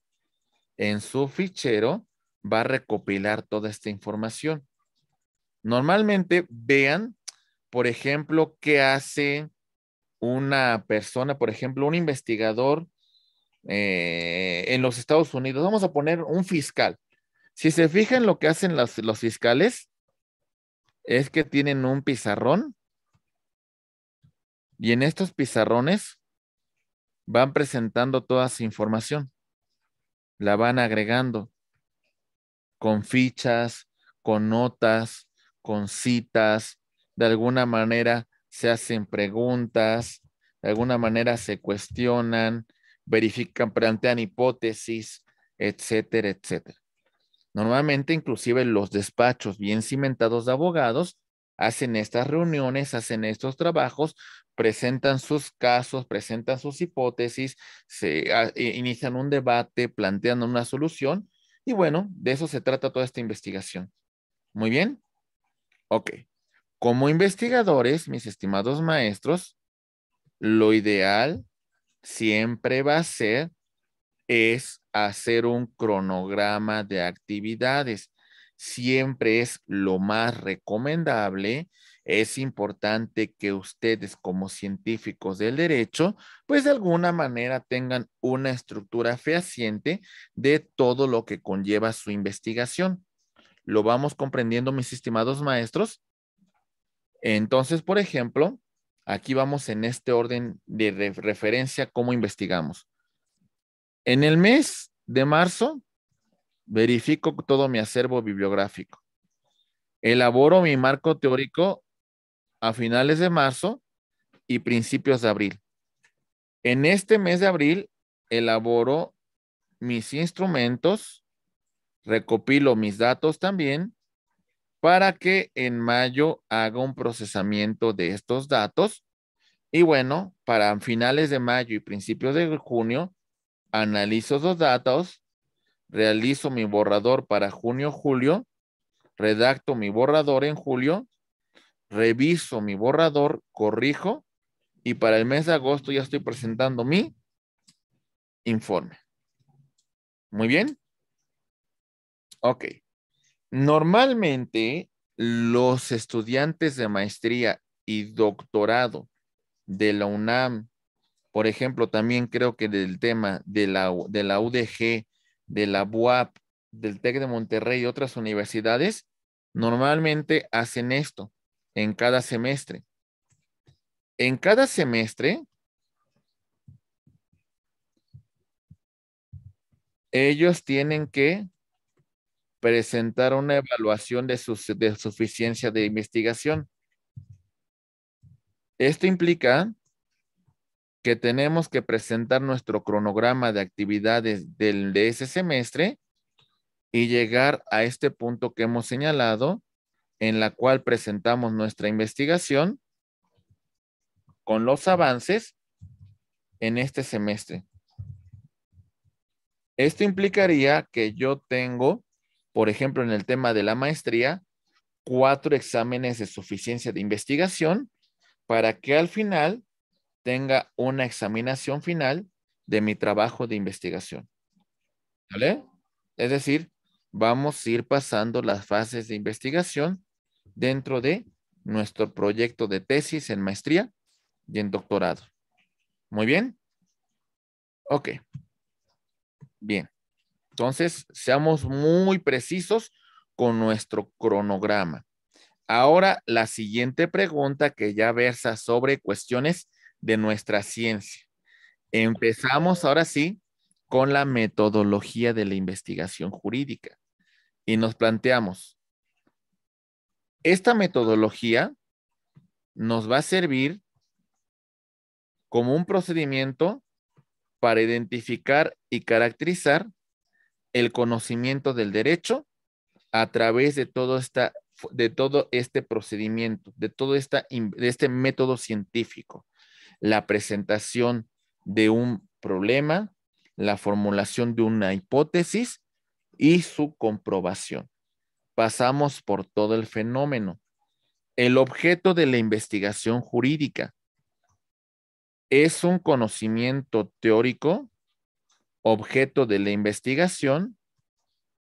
En su fichero va a recopilar toda esta información. Normalmente vean, por ejemplo, qué hace una persona, por ejemplo, un investigador eh, en los Estados Unidos. Vamos a poner un fiscal. Si se fijan lo que hacen los fiscales, es que tienen un pizarrón y en estos pizarrones van presentando toda su información. La van agregando con fichas, con notas, con citas. De alguna manera se hacen preguntas, de alguna manera se cuestionan, verifican, plantean hipótesis, etcétera, etcétera. Normalmente, inclusive los despachos bien cimentados de abogados hacen estas reuniones, hacen estos trabajos, presentan sus casos, presentan sus hipótesis, se inician un debate, plantean una solución y bueno, de eso se trata toda esta investigación. Muy bien. Ok. Como investigadores, mis estimados maestros, lo ideal siempre va a ser es hacer un cronograma de actividades. Siempre es lo más recomendable. Es importante que ustedes como científicos del derecho, pues de alguna manera tengan una estructura fehaciente de todo lo que conlleva su investigación. ¿Lo vamos comprendiendo, mis estimados maestros? Entonces, por ejemplo, Aquí vamos en este orden de referencia, cómo investigamos. En el mes de marzo, verifico todo mi acervo bibliográfico. Elaboro mi marco teórico a finales de marzo y principios de abril. En este mes de abril, elaboro mis instrumentos, recopilo mis datos también para que en mayo haga un procesamiento de estos datos y bueno, para finales de mayo y principios de junio, analizo los datos, realizo mi borrador para junio-julio, redacto mi borrador en julio, reviso mi borrador, corrijo y para el mes de agosto ya estoy presentando mi informe. Muy bien. Ok. Normalmente los estudiantes de maestría y doctorado de la UNAM, por ejemplo, también creo que del tema de la, de la UDG, de la BUAP, del TEC de Monterrey y otras universidades, normalmente hacen esto en cada semestre. En cada semestre, ellos tienen que presentar una evaluación de, suficiencia de investigación. Esto implica que tenemos que presentar nuestro cronograma de actividades de ese semestre y llegar a este punto que hemos señalado, en la cual presentamos nuestra investigación con los avances en este semestre. Esto implicaría que yo tengo por ejemplo, en el tema de la maestría, cuatro exámenes de suficiencia de investigación para que al final tenga una examinación final de mi trabajo de investigación. ¿Vale? Es decir, vamos a ir pasando las fases de investigación dentro de nuestro proyecto de tesis en maestría y en doctorado. ¿Muy bien? Ok. Bien. Entonces, seamos muy precisos con nuestro cronograma. Ahora, la siguiente pregunta que ya versa sobre cuestiones de nuestra ciencia. Empezamos ahora sí con la metodología de la investigación jurídica y nos planteamos, esta metodología nos va a servir como un procedimiento para identificar y caracterizar el conocimiento del derecho a través de todo, esta, de todo este procedimiento, de todo esta, este método científico, la presentación de un problema, la formulación de una hipótesis y su comprobación. Pasamos por todo el fenómeno. El objeto de la investigación jurídica es un conocimiento teórico objeto de la investigación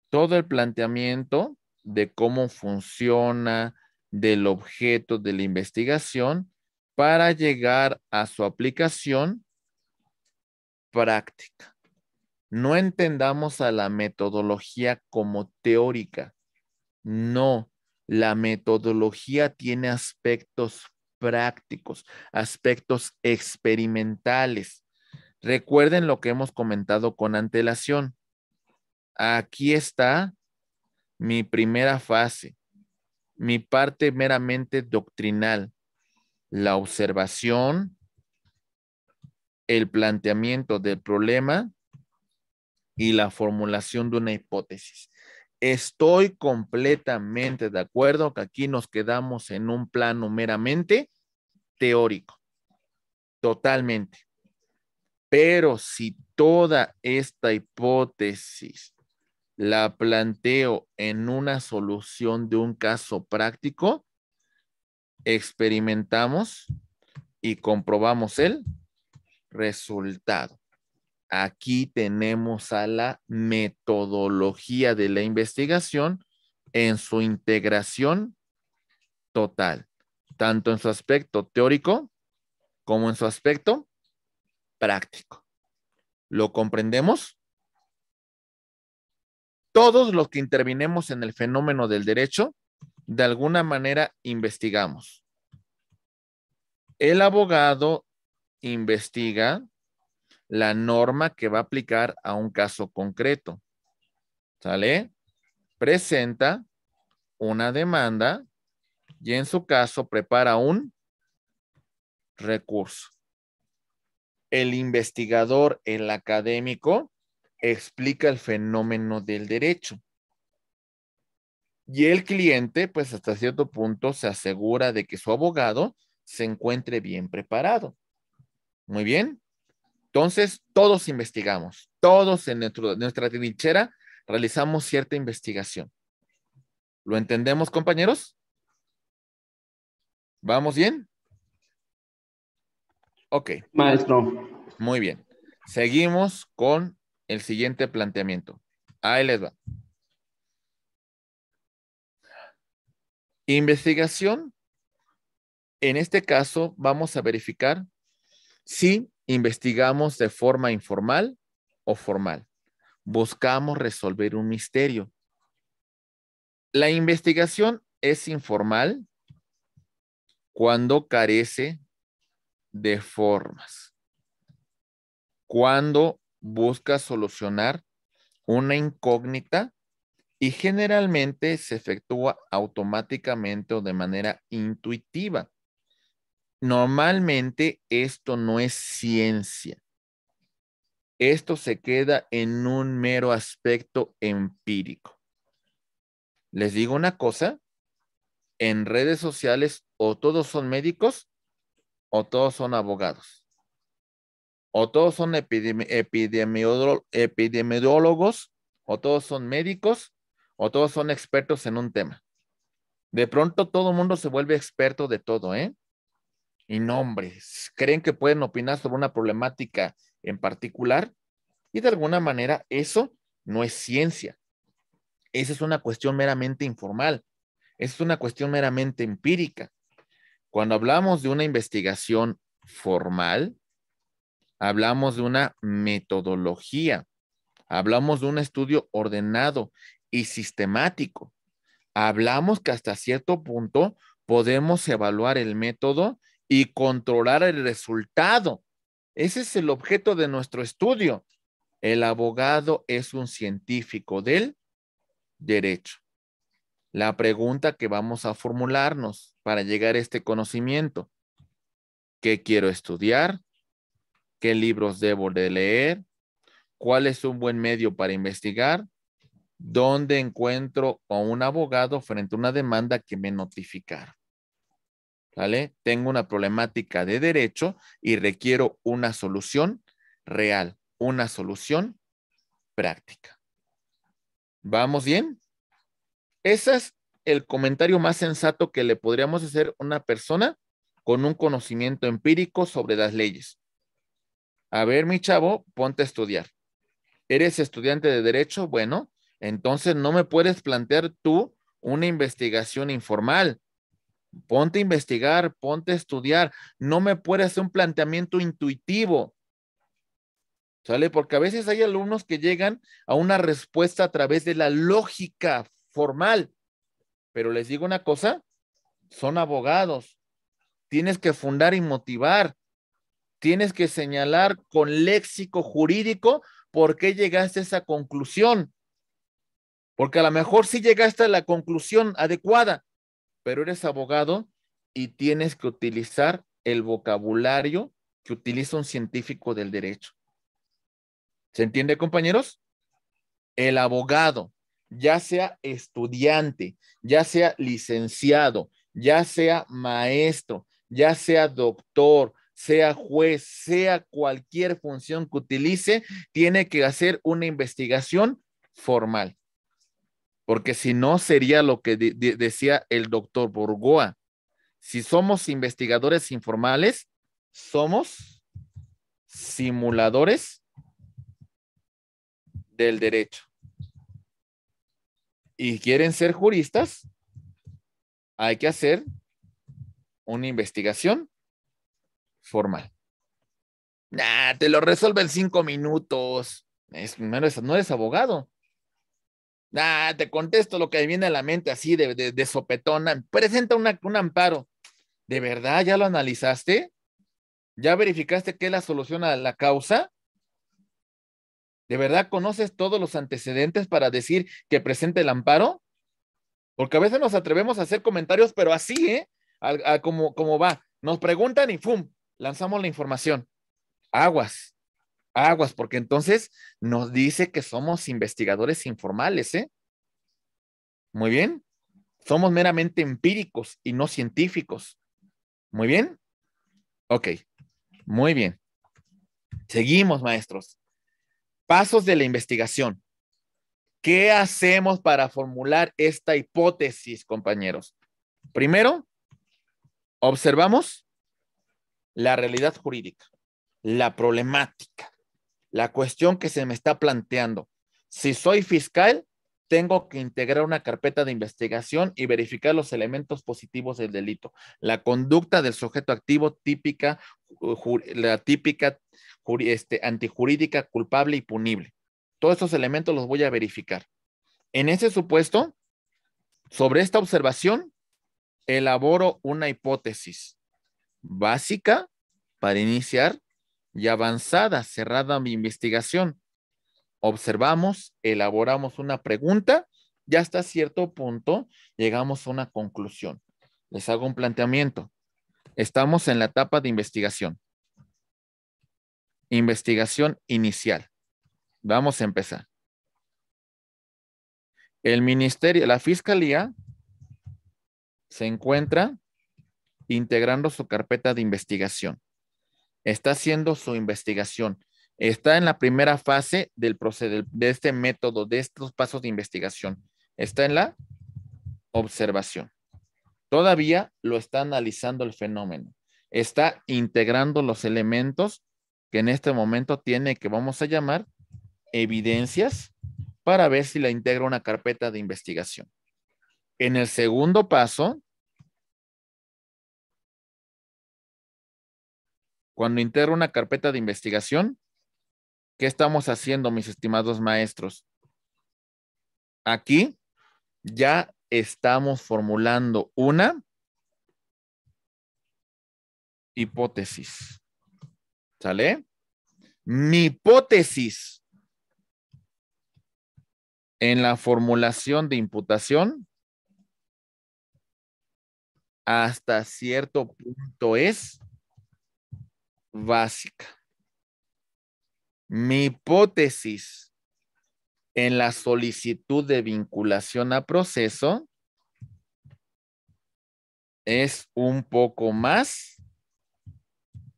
todo el planteamiento de cómo funciona del objeto de la investigación para llegar a su aplicación práctica. No entendamos a la metodología como teórica. No, la metodología tiene aspectos prácticos, aspectos experimentales. Recuerden lo que hemos comentado con antelación. Aquí está mi primera fase, mi parte meramente doctrinal, la observación, el planteamiento del problema y la formulación de una hipótesis. Estoy completamente de acuerdo que aquí nos quedamos en un plano meramente teórico. Totalmente. Pero si toda esta hipótesis la planteo en una solución de un caso práctico, experimentamos y comprobamos el resultado. Aquí tenemos a la metodología de la investigación en su integración total, tanto en su aspecto teórico como en su aspecto práctico. ¿Lo comprendemos? Todos los que intervinemos en el fenómeno del derecho, de alguna manera investigamos. El abogado investiga la norma que va a aplicar a un caso concreto. ¿Sale? Presenta una demanda y en su caso prepara un recurso el investigador, el académico, explica el fenómeno del derecho. Y el cliente, pues hasta cierto punto, se asegura de que su abogado se encuentre bien preparado. Muy bien. Entonces, todos investigamos, todos en nuestra trinchera realizamos cierta investigación. ¿Lo entendemos, compañeros? ¿Vamos bien? Ok. Maestro. Muy bien. Seguimos con el siguiente planteamiento. Ahí les va. Investigación. En este caso, vamos a verificar si investigamos de forma informal o formal. Buscamos resolver un misterio. La investigación es informal cuando carece de formas. Cuando busca solucionar una incógnita y generalmente se efectúa automáticamente o de manera intuitiva. Normalmente esto no es ciencia. Esto se queda en un mero aspecto empírico. Les digo una cosa, en redes sociales o todos son médicos o todos son abogados, o todos son epidemiólogos, o todos son médicos, o todos son expertos en un tema. De pronto todo el mundo se vuelve experto de todo, ¿eh? Y nombres, creen que pueden opinar sobre una problemática en particular y de alguna manera eso no es ciencia. Esa es una cuestión meramente informal, es una cuestión meramente empírica. Cuando hablamos de una investigación formal, hablamos de una metodología, hablamos de un estudio ordenado y sistemático. Hablamos que hasta cierto punto podemos evaluar el método y controlar el resultado. Ese es el objeto de nuestro estudio. El abogado es un científico del derecho la pregunta que vamos a formularnos para llegar a este conocimiento. ¿Qué quiero estudiar? ¿Qué libros debo de leer? ¿Cuál es un buen medio para investigar? ¿Dónde encuentro a un abogado frente a una demanda que me notificar? ¿Vale? Tengo una problemática de derecho y requiero una solución real, una solución práctica. ¿Vamos bien? Ese es el comentario más sensato que le podríamos hacer a una persona con un conocimiento empírico sobre las leyes. A ver, mi chavo, ponte a estudiar. ¿Eres estudiante de derecho? Bueno, entonces no me puedes plantear tú una investigación informal. Ponte a investigar, ponte a estudiar. No me puedes hacer un planteamiento intuitivo. ¿Sale? Porque a veces hay alumnos que llegan a una respuesta a través de la lógica formal. Pero les digo una cosa, son abogados. Tienes que fundar y motivar. Tienes que señalar con léxico jurídico por qué llegaste a esa conclusión. Porque a lo mejor sí llegaste a la conclusión adecuada, pero eres abogado y tienes que utilizar el vocabulario que utiliza un científico del derecho. ¿Se entiende, compañeros? El abogado, ya sea estudiante, ya sea licenciado, ya sea maestro, ya sea doctor, sea juez, sea cualquier función que utilice, tiene que hacer una investigación formal. Porque si no, sería lo que decía el doctor Burgoa Si somos investigadores informales, somos simuladores del derecho y quieren ser juristas, hay que hacer una investigación formal. te lo resuelve en cinco minutos. Es, no, eres, abogado. Nah, te contesto lo que viene a la mente así de, de, sopetona. Presenta una, un amparo. ¿De verdad ya lo analizaste? ¿Ya verificaste qué es la solución a la causa? ¿De verdad conoces todos los antecedentes para decir que presente el amparo? Porque a veces nos atrevemos a hacer comentarios, pero así, ¿eh? como, como va. Nos preguntan y ¡fum! Lanzamos la información. Aguas, aguas, porque entonces nos dice que somos investigadores informales, ¿eh? Muy bien. Somos meramente empíricos y no científicos. Muy bien. Ok, muy bien. Seguimos, maestros. Pasos de la investigación. ¿Qué hacemos para formular esta hipótesis, compañeros? Primero, observamos la realidad jurídica, la problemática, la cuestión que se me está planteando. Si soy fiscal, tengo que integrar una carpeta de investigación y verificar los elementos positivos del delito, la conducta del sujeto activo típica, eh, la típica este, antijurídica, culpable y punible. Todos estos elementos los voy a verificar. En ese supuesto, sobre esta observación, elaboro una hipótesis básica para iniciar y avanzada, cerrada mi investigación. Observamos, elaboramos una pregunta ya hasta cierto punto llegamos a una conclusión. Les hago un planteamiento. Estamos en la etapa de investigación. Investigación inicial. Vamos a empezar. El ministerio, la fiscalía se encuentra integrando su carpeta de investigación. Está haciendo su investigación. Está en la primera fase del proceder, de este método, de estos pasos de investigación. Está en la observación. Todavía lo está analizando el fenómeno. Está integrando los elementos que en este momento tiene que vamos a llamar evidencias para ver si la integra una carpeta de investigación. En el segundo paso, cuando integra una carpeta de investigación, ¿qué estamos haciendo, mis estimados maestros? Aquí ya estamos formulando una hipótesis. ¿Sale? Mi hipótesis en la formulación de imputación hasta cierto punto es básica. Mi hipótesis en la solicitud de vinculación a proceso es un poco más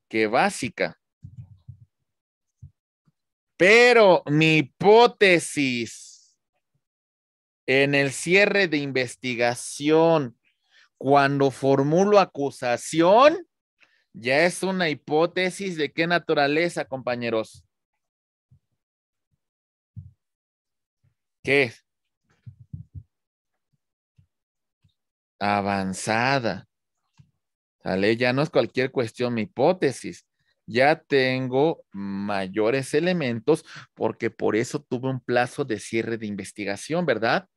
que básica. Pero mi hipótesis en el cierre de investigación, cuando formulo acusación, ya es una hipótesis de qué naturaleza, compañeros. ¿Qué Avanzada. ¿Sale? Ya no es cualquier cuestión mi hipótesis ya tengo mayores elementos porque por eso tuve un plazo de cierre de investigación, ¿verdad?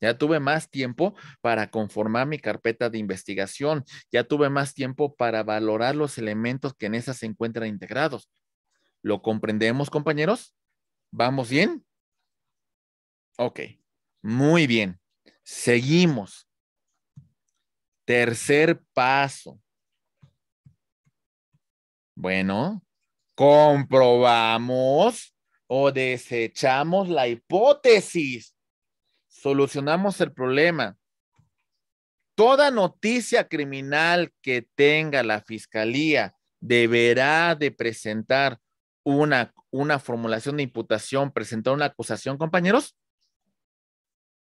Ya tuve más tiempo para conformar mi carpeta de investigación, ya tuve más tiempo para valorar los elementos que en esa se encuentran integrados. ¿Lo comprendemos, compañeros? ¿Vamos bien? Ok, muy bien. Seguimos. Tercer paso. Bueno, comprobamos o desechamos la hipótesis. Solucionamos el problema. Toda noticia criminal que tenga la fiscalía deberá de presentar una, una formulación de imputación, presentar una acusación, compañeros.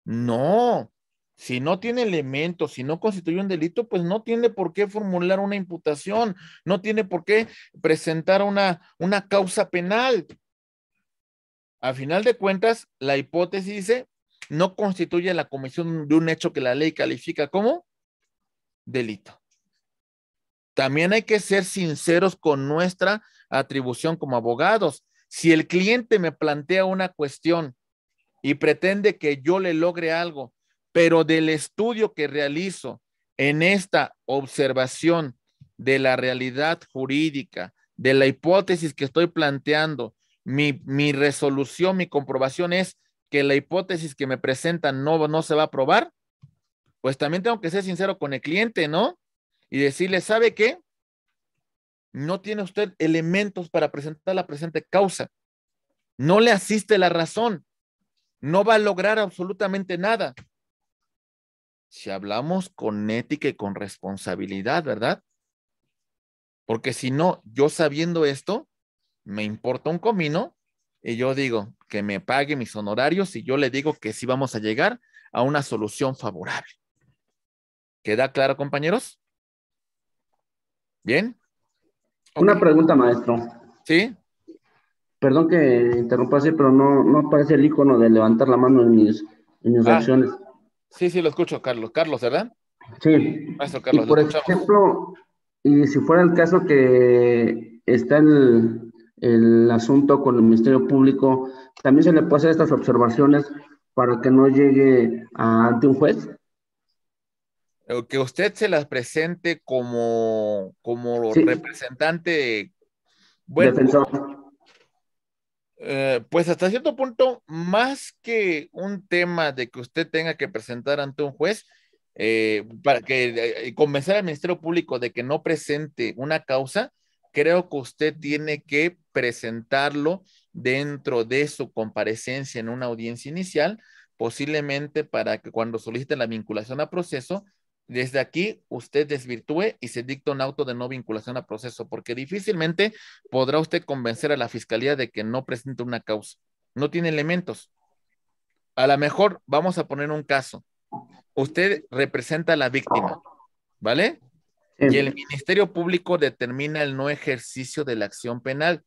No, si no tiene elementos, si no constituye un delito, pues no tiene por qué formular una imputación, no tiene por qué presentar una, una causa penal. A final de cuentas, la hipótesis dice, no constituye la comisión de un hecho que la ley califica como delito. También hay que ser sinceros con nuestra atribución como abogados. Si el cliente me plantea una cuestión y pretende que yo le logre algo pero del estudio que realizo en esta observación de la realidad jurídica, de la hipótesis que estoy planteando, mi, resolución, mi comprobación es que la hipótesis que me presentan no, no se va a probar, pues también tengo que ser sincero con el cliente, ¿no? Y decirle, ¿sabe qué? No tiene usted elementos para presentar la presente causa. No le asiste la razón. No va a lograr absolutamente nada si hablamos con ética y con responsabilidad, ¿verdad? Porque si no, yo sabiendo esto, me importa un comino y yo digo que me pague mis honorarios y yo le digo que sí vamos a llegar a una solución favorable. ¿Queda claro, compañeros? ¿Bien? Una pregunta, maestro. ¿Sí? Perdón que interrumpa así, pero no, no aparece el icono de levantar la mano en mis, en ah. Sí, sí, lo escucho, Carlos. Carlos, ¿verdad? Sí. Maestro Carlos, por ejemplo, y si fuera el caso que está el, el asunto con el Ministerio Público, también se le puede hacer estas observaciones para que no llegue ante un juez. Que usted se las presente como, como representante, bueno, defensor. Eh, pues hasta cierto punto, más que un tema de que usted tenga que presentar ante un juez, eh, para que eh, convencer al Ministerio Público de que no presente una causa, creo que usted tiene que presentarlo dentro de su comparecencia en una audiencia inicial, posiblemente para que cuando solicite la vinculación a proceso, desde aquí, usted desvirtúe y se dicta un auto de no vinculación a proceso, porque difícilmente podrá usted convencer a la fiscalía de que no presente una causa. No tiene elementos. A lo mejor vamos a poner un caso. Usted representa a la víctima, ¿vale? Y el Ministerio Público determina el no ejercicio de la acción penal.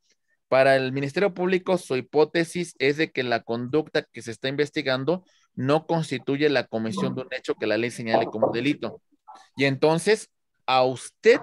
Para el Ministerio Público, su hipótesis es de que la conducta que se está investigando no constituye la comisión de un hecho que la ley señale como delito. Y entonces, a usted,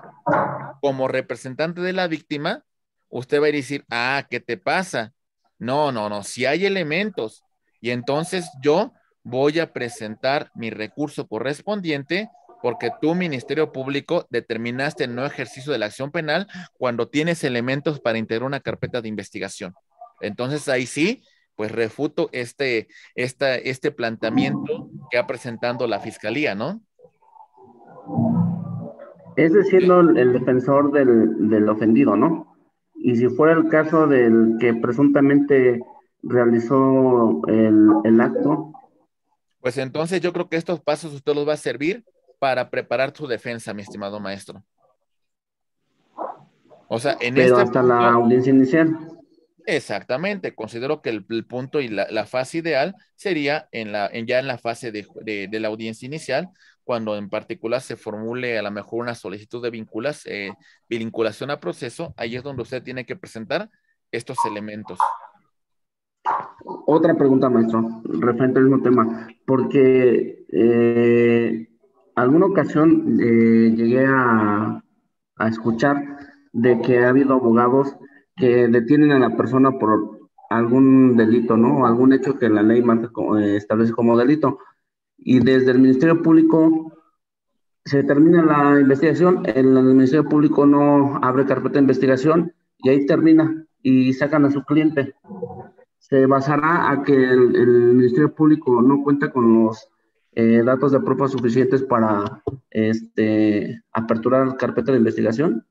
como representante de la víctima, usted va a decir, ah, ¿qué te pasa? No, no, no, si hay elementos. Y entonces yo voy a presentar mi recurso correspondiente porque tu Ministerio Público, determinaste el no ejercicio de la acción penal cuando tienes elementos para integrar una carpeta de investigación. Entonces ahí sí pues refuto este, este planteamiento que ha presentado la fiscalía, ¿no? Es decir, el defensor del, ofendido, ¿no? Y si fuera el caso del que presuntamente realizó el, acto. Pues entonces yo creo que estos pasos usted los va a servir para preparar su defensa, mi estimado maestro. O sea, en Pero este hasta la audiencia inicial. Exactamente, considero que el, punto y la, fase ideal sería en la, ya en la fase de, la audiencia inicial, cuando en particular se formule a lo mejor una solicitud de vinculas, eh, vinculación a proceso, ahí es donde usted tiene que presentar estos elementos. Otra pregunta, maestro, referente al mismo tema, porque eh, alguna ocasión eh, llegué a, a escuchar de que ha habido abogados que detienen a la persona por algún delito, ¿no? Algún hecho que la ley eh, establece como delito. Y desde el Ministerio Público se termina la investigación, el, Ministerio Público no abre carpeta de investigación y ahí termina y sacan a su cliente. Se basará a que el, Ministerio Público no cuenta con los eh, datos de prueba suficientes para este, aperturar carpeta de investigación.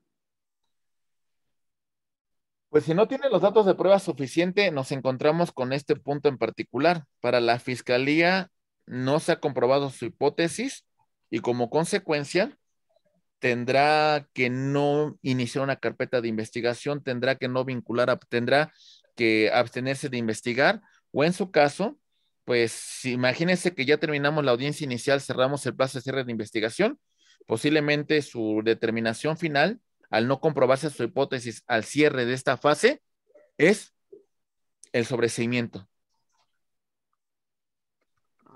Pues si no tiene los datos de prueba suficiente, nos encontramos con este punto en particular. Para la fiscalía no se ha comprobado su hipótesis y como consecuencia tendrá que no iniciar una carpeta de investigación, tendrá que no vincular, tendrá que abstenerse de investigar o en su caso, pues imagínense que ya terminamos la audiencia inicial, cerramos el plazo de cierre de investigación, posiblemente su determinación final al no comprobarse su hipótesis al cierre de esta fase, es el sobreseimiento.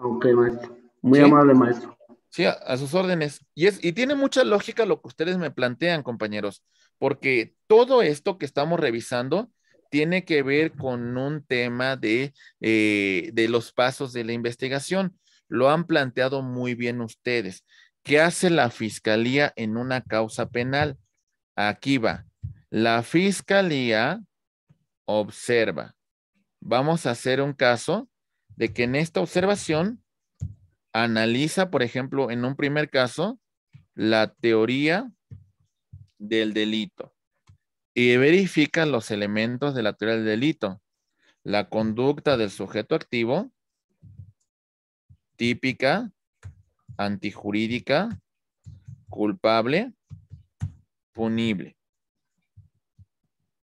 Ok, maestro. Muy amable, maestro. Sí, a, sus órdenes. Y, es, y tiene mucha lógica lo que ustedes me plantean, compañeros, porque todo esto que estamos revisando tiene que ver con un tema de, eh, de los pasos de la investigación. Lo han planteado muy bien ustedes. ¿Qué hace la fiscalía en una causa penal? Aquí va. La fiscalía observa. Vamos a hacer un caso de que en esta observación analiza, por ejemplo, en un primer caso, la teoría del delito y verifica los elementos de la teoría del delito. La conducta del sujeto activo, típica, antijurídica, culpable, disponible.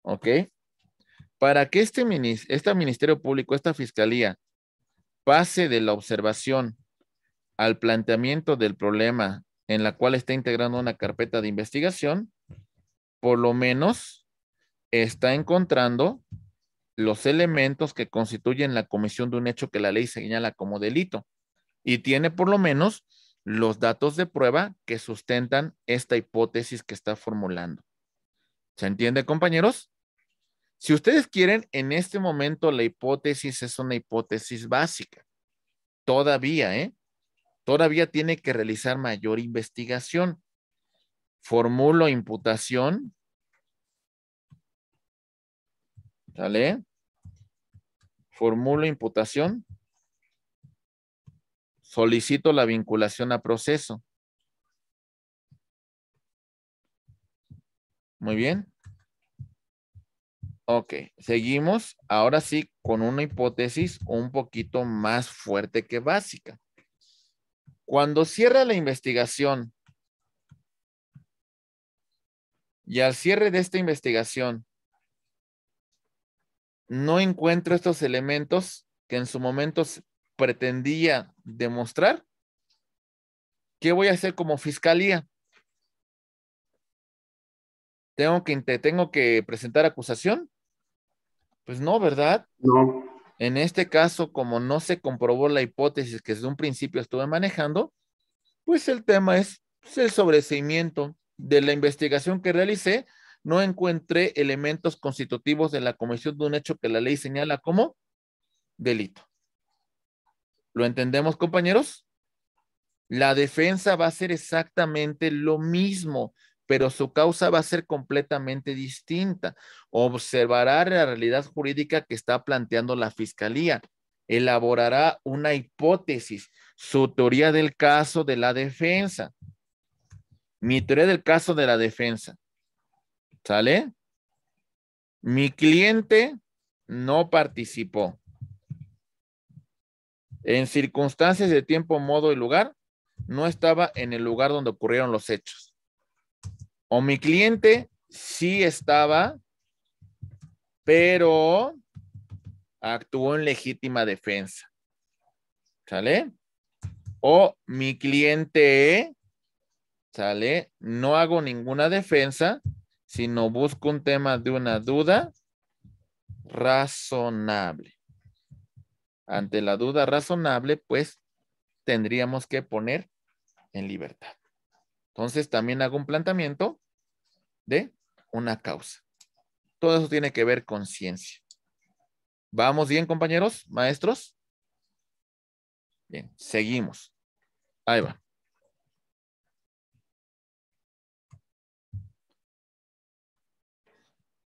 ¿Ok? Para que este, este Ministerio Público, esta Fiscalía, pase de la observación al planteamiento del problema en la cual está integrando una carpeta de investigación, por lo menos está encontrando los elementos que constituyen la comisión de un hecho que la ley señala como delito y tiene por lo menos los datos de prueba que sustentan esta hipótesis que está formulando. ¿Se entiende, compañeros? Si ustedes quieren, en este momento la hipótesis es una hipótesis básica. Todavía, ¿eh? Todavía tiene que realizar mayor investigación. Formulo imputación. ¿Sale? Formulo imputación Solicito la vinculación a proceso. Muy bien. Ok, seguimos ahora sí con una hipótesis un poquito más fuerte que básica. Cuando cierra la investigación y al cierre de esta investigación no encuentro estos elementos que en su momento pretendía demostrar qué voy a hacer como fiscalía. Tengo que, tengo que presentar acusación. Pues no, ¿verdad? No. En este caso, como no se comprobó la hipótesis que desde un principio estuve manejando, pues el tema es pues, el sobreseimiento de la investigación que realicé. No encontré elementos constitutivos de la comisión de un hecho que la ley señala como delito. ¿Lo entendemos, compañeros? La defensa va a ser exactamente lo mismo, pero su causa va a ser completamente distinta. Observará la realidad jurídica que está planteando la fiscalía. Elaborará una hipótesis, su teoría del caso de la defensa. Mi teoría del caso de la defensa. ¿Sale? Mi cliente no participó en circunstancias de tiempo, modo y lugar, no estaba en el lugar donde ocurrieron los hechos. O mi cliente sí estaba, pero actuó en legítima defensa. ¿Sale? O mi cliente, ¿sale? No hago ninguna defensa, sino busco un tema de una duda razonable. Ante la duda razonable, pues tendríamos que poner en libertad. Entonces también hago un planteamiento de una causa. Todo eso tiene que ver con ciencia. ¿Vamos bien, compañeros, maestros? Bien, seguimos. Ahí va.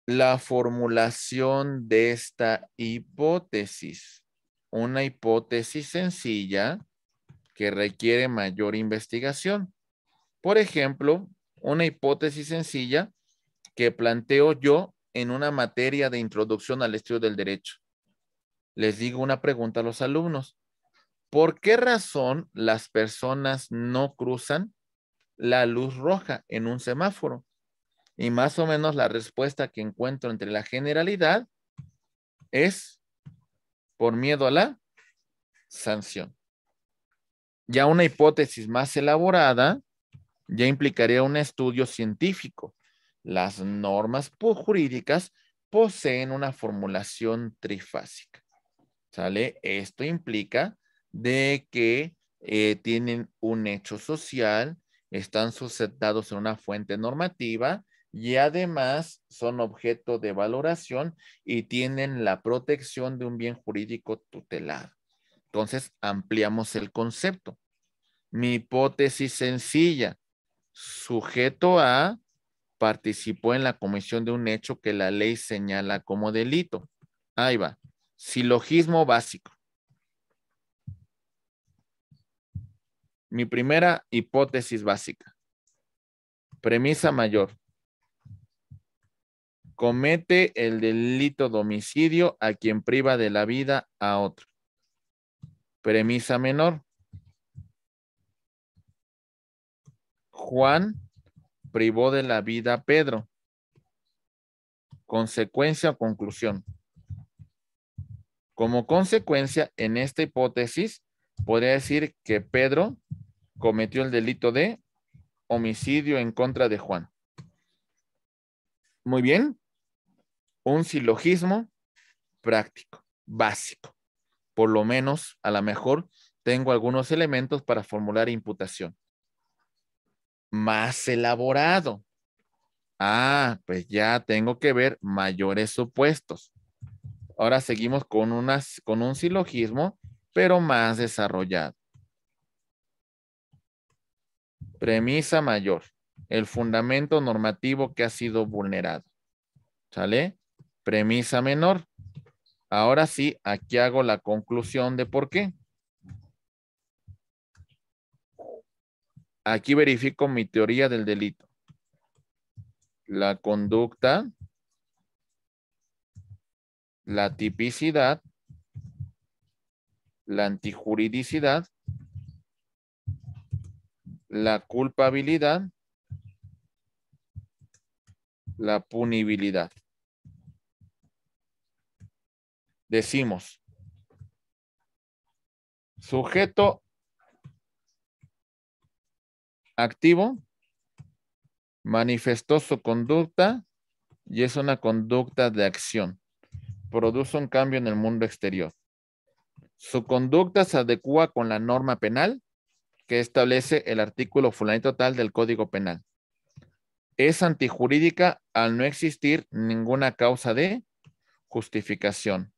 La formulación de esta hipótesis una hipótesis sencilla que requiere mayor investigación. Por ejemplo, una hipótesis sencilla que planteo yo en una materia de introducción al estudio del derecho. Les digo una pregunta a los alumnos. ¿Por qué razón las personas no cruzan la luz roja en un semáforo? Y más o menos la respuesta que encuentro entre la generalidad es por miedo a la sanción. Ya una hipótesis más elaborada ya implicaría un estudio científico. Las normas jurídicas poseen una formulación trifásica. ¿Sale? Esto implica de que eh, tienen un hecho social, están sustentados en una fuente normativa y además son objeto de valoración y tienen la protección de un bien jurídico tutelado. Entonces, ampliamos el concepto. Mi hipótesis sencilla, sujeto a participó en la comisión de un hecho que la ley señala como delito. Ahí va. Silogismo básico. Mi primera hipótesis básica. Premisa mayor comete el delito de homicidio a quien priva de la vida a otro. Premisa menor. Juan privó de la vida a Pedro. Consecuencia o conclusión. Como consecuencia, en esta hipótesis, podría decir que Pedro cometió el delito de homicidio en contra de Juan. Muy bien un silogismo práctico, básico. Por lo menos, a lo mejor, tengo algunos elementos para formular imputación. Más elaborado. Ah, pues ya tengo que ver mayores supuestos. Ahora seguimos con, unas, con un silogismo, pero más desarrollado. Premisa mayor. El fundamento normativo que ha sido vulnerado. ¿Sale? Premisa menor. Ahora sí, aquí hago la conclusión de por qué. Aquí verifico mi teoría del delito. La conducta, la tipicidad, la antijuridicidad, la culpabilidad, la punibilidad. decimos sujeto activo manifestó su conducta y es una conducta de acción. Produce un cambio en el mundo exterior. Su conducta se adecua con la norma penal que establece el artículo fulanito total del Código Penal. Es antijurídica al no existir ninguna causa de justificación.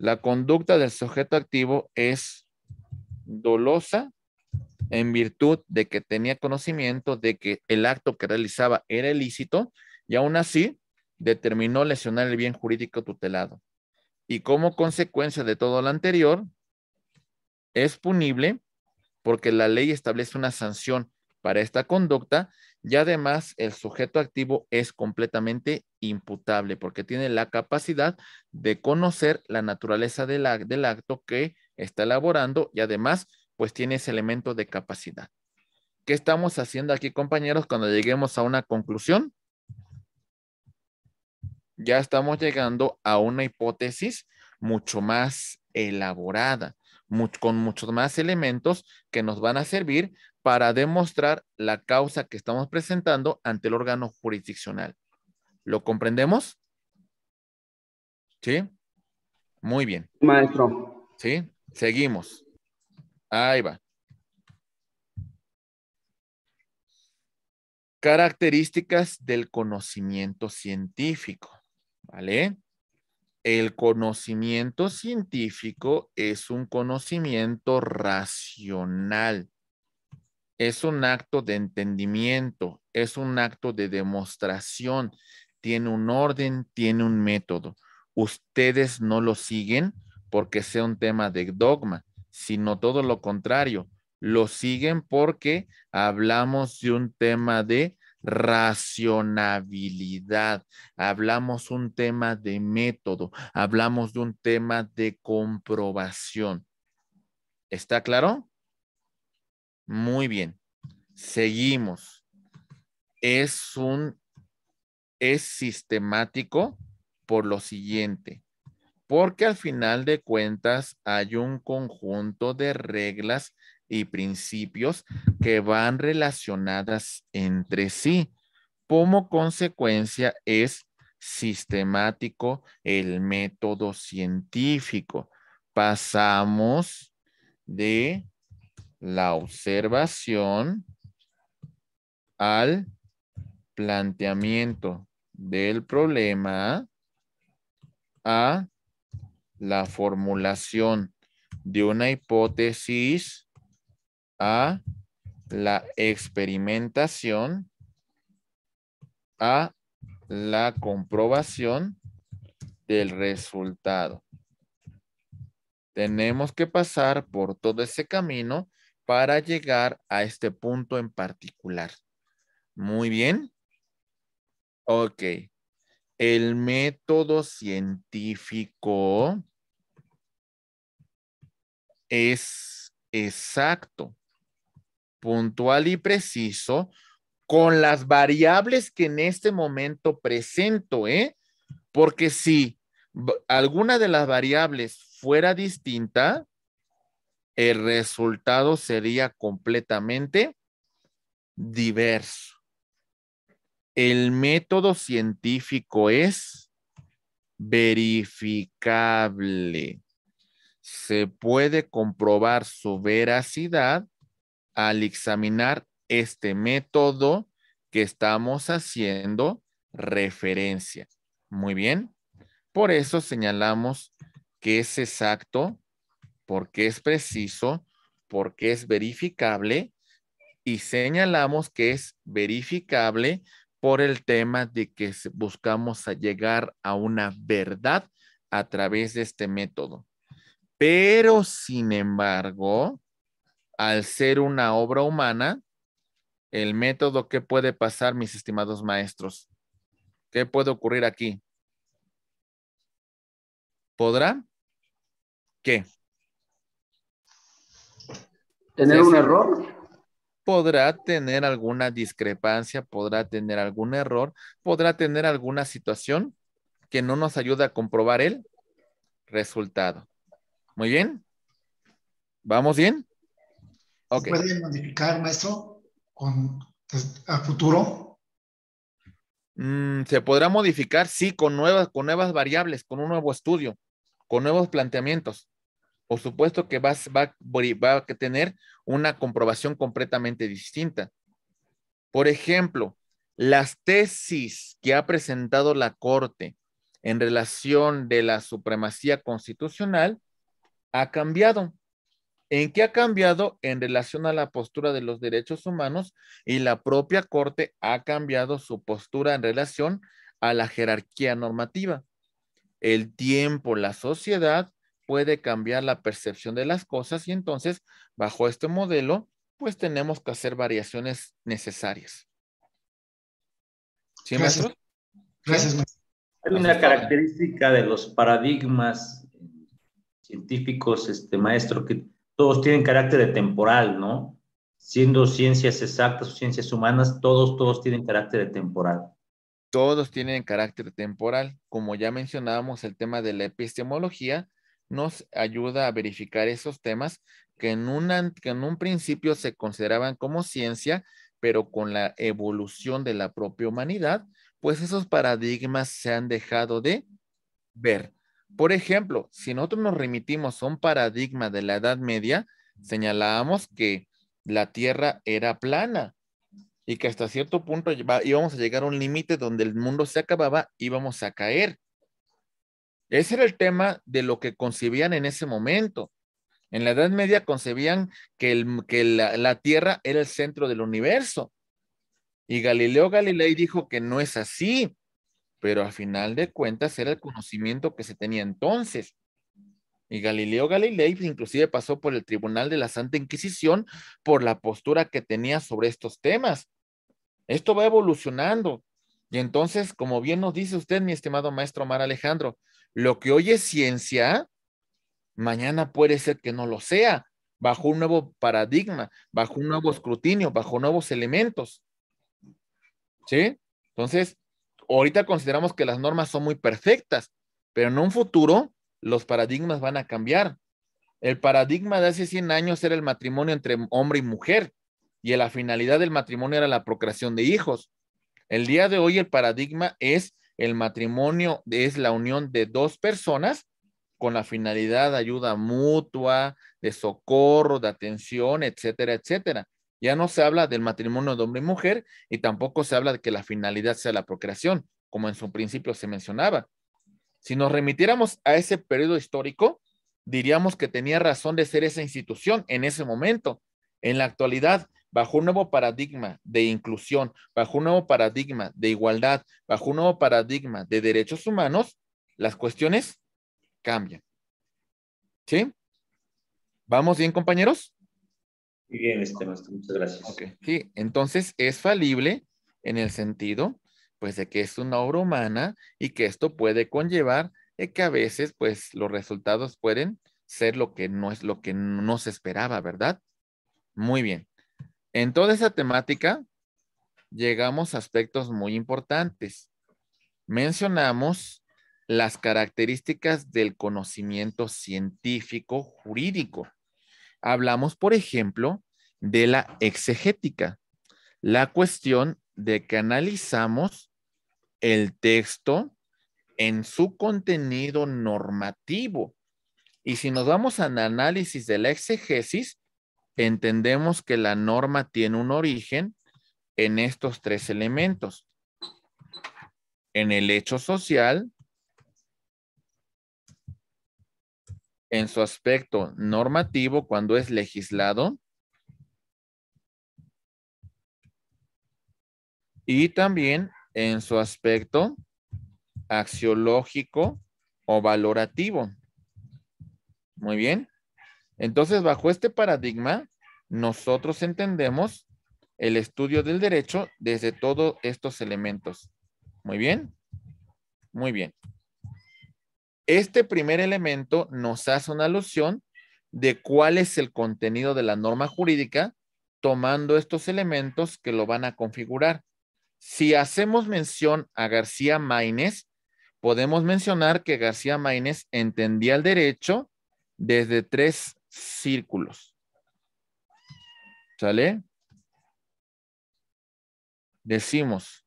La conducta del sujeto activo es dolosa en virtud de que tenía conocimiento de que el acto que realizaba era ilícito y aún así determinó lesionar el bien jurídico tutelado. Y como consecuencia de todo lo anterior, es punible porque la ley establece una sanción para esta conducta y además el sujeto activo es completamente imputable, porque tiene la capacidad de conocer la naturaleza del, del acto que está elaborando y además, pues tiene ese elemento de capacidad. ¿Qué estamos haciendo aquí, compañeros, cuando lleguemos a una conclusión? Ya estamos llegando a una hipótesis mucho más elaborada, con muchos más elementos que nos van a servir para demostrar la causa que estamos presentando ante el órgano jurisdiccional. ¿Lo comprendemos? ¿Sí? Muy bien. Maestro. ¿Sí? Seguimos. Ahí va. Características del conocimiento científico. ¿Vale? El conocimiento científico es un conocimiento racional. Es un acto de entendimiento, es un acto de demostración, tiene un orden, tiene un método. Ustedes no lo siguen porque sea un tema de dogma, sino todo lo contrario. Lo siguen porque hablamos de un tema de racionabilidad, hablamos un tema de método, hablamos de un tema de comprobación. ¿Está claro? Muy bien. Seguimos. Es un es sistemático por lo siguiente, porque al final de cuentas hay un conjunto de reglas y principios que van relacionadas entre sí. Como consecuencia es sistemático el método científico. Pasamos de la observación al planteamiento del problema a la formulación de una hipótesis a la experimentación a la comprobación del resultado. Tenemos que pasar por todo ese camino para llegar a este punto en particular. Muy bien. Ok. El método científico es exacto, puntual y preciso con las variables que en este momento presento, ¿eh? Porque si alguna de las variables fuera distinta, el resultado sería completamente diverso el método científico es verificable. Se puede comprobar su veracidad al examinar este método que estamos haciendo referencia. Muy bien. Por eso señalamos que es exacto, porque es preciso, porque es verificable y señalamos que es verificable por el tema de que buscamos llegar a una verdad a través de este método. Pero, sin embargo, al ser una obra humana, el método que puede pasar, mis estimados maestros, ¿qué puede ocurrir aquí? ¿Podrá? ¿Qué? ¿Tener un error? podrá tener alguna discrepancia, podrá tener algún error, podrá tener alguna situación que no nos ayude a comprobar el resultado. Muy bien. ¿Vamos bien? ¿Se puede modificar, maestro, con, pues, a futuro? Mm, se podrá modificar, sí, con nuevas, con nuevas variables, con un nuevo estudio, con nuevos planteamientos por supuesto que vas, va, va a tener una comprobación completamente distinta. Por ejemplo, las tesis que ha presentado la Corte en relación de la supremacía constitucional ha cambiado. ¿En qué ha cambiado? En relación a la postura de los derechos humanos y la propia Corte ha cambiado su postura en relación a la jerarquía normativa. El tiempo, la sociedad puede cambiar la percepción de las cosas y entonces bajo este modelo pues tenemos que hacer variaciones necesarias. ¿Sí, Maestro? Gracias maestro. Hay una característica de los paradigmas científicos, este maestro, que todos tienen carácter temporal, ¿no? Siendo ciencias exactas o ciencias humanas, todos, todos tienen carácter temporal. Todos tienen carácter temporal. Como ya mencionábamos, el tema de la epistemología, nos ayuda a verificar esos temas que en, en un principio se consideraban como ciencia, pero con la evolución de la propia humanidad, pues esos paradigmas se han dejado de ver. Por ejemplo, si nosotros nos remitimos a un paradigma de la Edad Media, señalábamos que la Tierra era plana y que hasta cierto punto íbamos a llegar a un límite donde el mundo se acababa, íbamos a caer. Ese era el tema de lo que concebían en ese momento. En la Edad Media concebían que, el, que la, la, Tierra era el centro del universo. Y Galileo Galilei dijo que no es así, pero al final de cuentas era el conocimiento que se tenía entonces. Y Galileo Galilei inclusive pasó por el Tribunal de la Santa Inquisición por la postura que tenía sobre estos temas. Esto va evolucionando. Y entonces, como bien nos dice usted, mi estimado maestro Omar Alejandro, lo que hoy es ciencia, mañana puede ser que no lo sea, bajo un nuevo paradigma, bajo un nuevo escrutinio, bajo nuevos elementos. ¿Sí? Entonces, ahorita consideramos que las normas son muy perfectas, pero en un futuro los paradigmas van a cambiar. El paradigma de hace 100 años era el matrimonio entre hombre y mujer, y la finalidad del matrimonio era la procreación de hijos. El día de hoy el paradigma es el matrimonio es la unión de dos personas con la finalidad de ayuda mutua, de socorro, de atención, etcétera, etcétera. Ya no se habla del matrimonio de hombre y mujer y tampoco se habla de que la finalidad sea la procreación, como en su principio se mencionaba. Si nos remitiéramos a ese periodo histórico, diríamos que tenía razón de ser esa institución en ese momento. En la actualidad, bajo un nuevo paradigma de inclusión, bajo un nuevo paradigma de igualdad, bajo un nuevo paradigma de derechos humanos, las cuestiones cambian. ¿Sí? ¿Vamos bien, compañeros? Muy bien, este maestro, muchas gracias. Sí, entonces es falible en el sentido, pues, de que es una obra humana y que esto puede conllevar que a veces, pues, los resultados pueden ser lo que no es lo que no se esperaba, ¿verdad? Muy bien. En toda esa temática llegamos a aspectos muy importantes. Mencionamos las características del conocimiento científico jurídico. Hablamos, por ejemplo, de la exegética, la cuestión de que analizamos el texto en su contenido normativo. Y si nos vamos al análisis de la exegesis, entendemos que la norma tiene un origen en estos tres elementos. En el hecho social, en su aspecto normativo cuando es legislado, y también en su aspecto axiológico o valorativo. Muy bien. Entonces, bajo este paradigma, nosotros entendemos el estudio del derecho desde todos estos elementos. Muy bien, muy bien. Este primer elemento nos hace una alusión de cuál es el contenido de la norma jurídica tomando estos elementos que lo van a configurar. Si hacemos mención a García Maínez, podemos mencionar que García Maínez entendía el derecho desde tres círculos. ¿Sale? Decimos,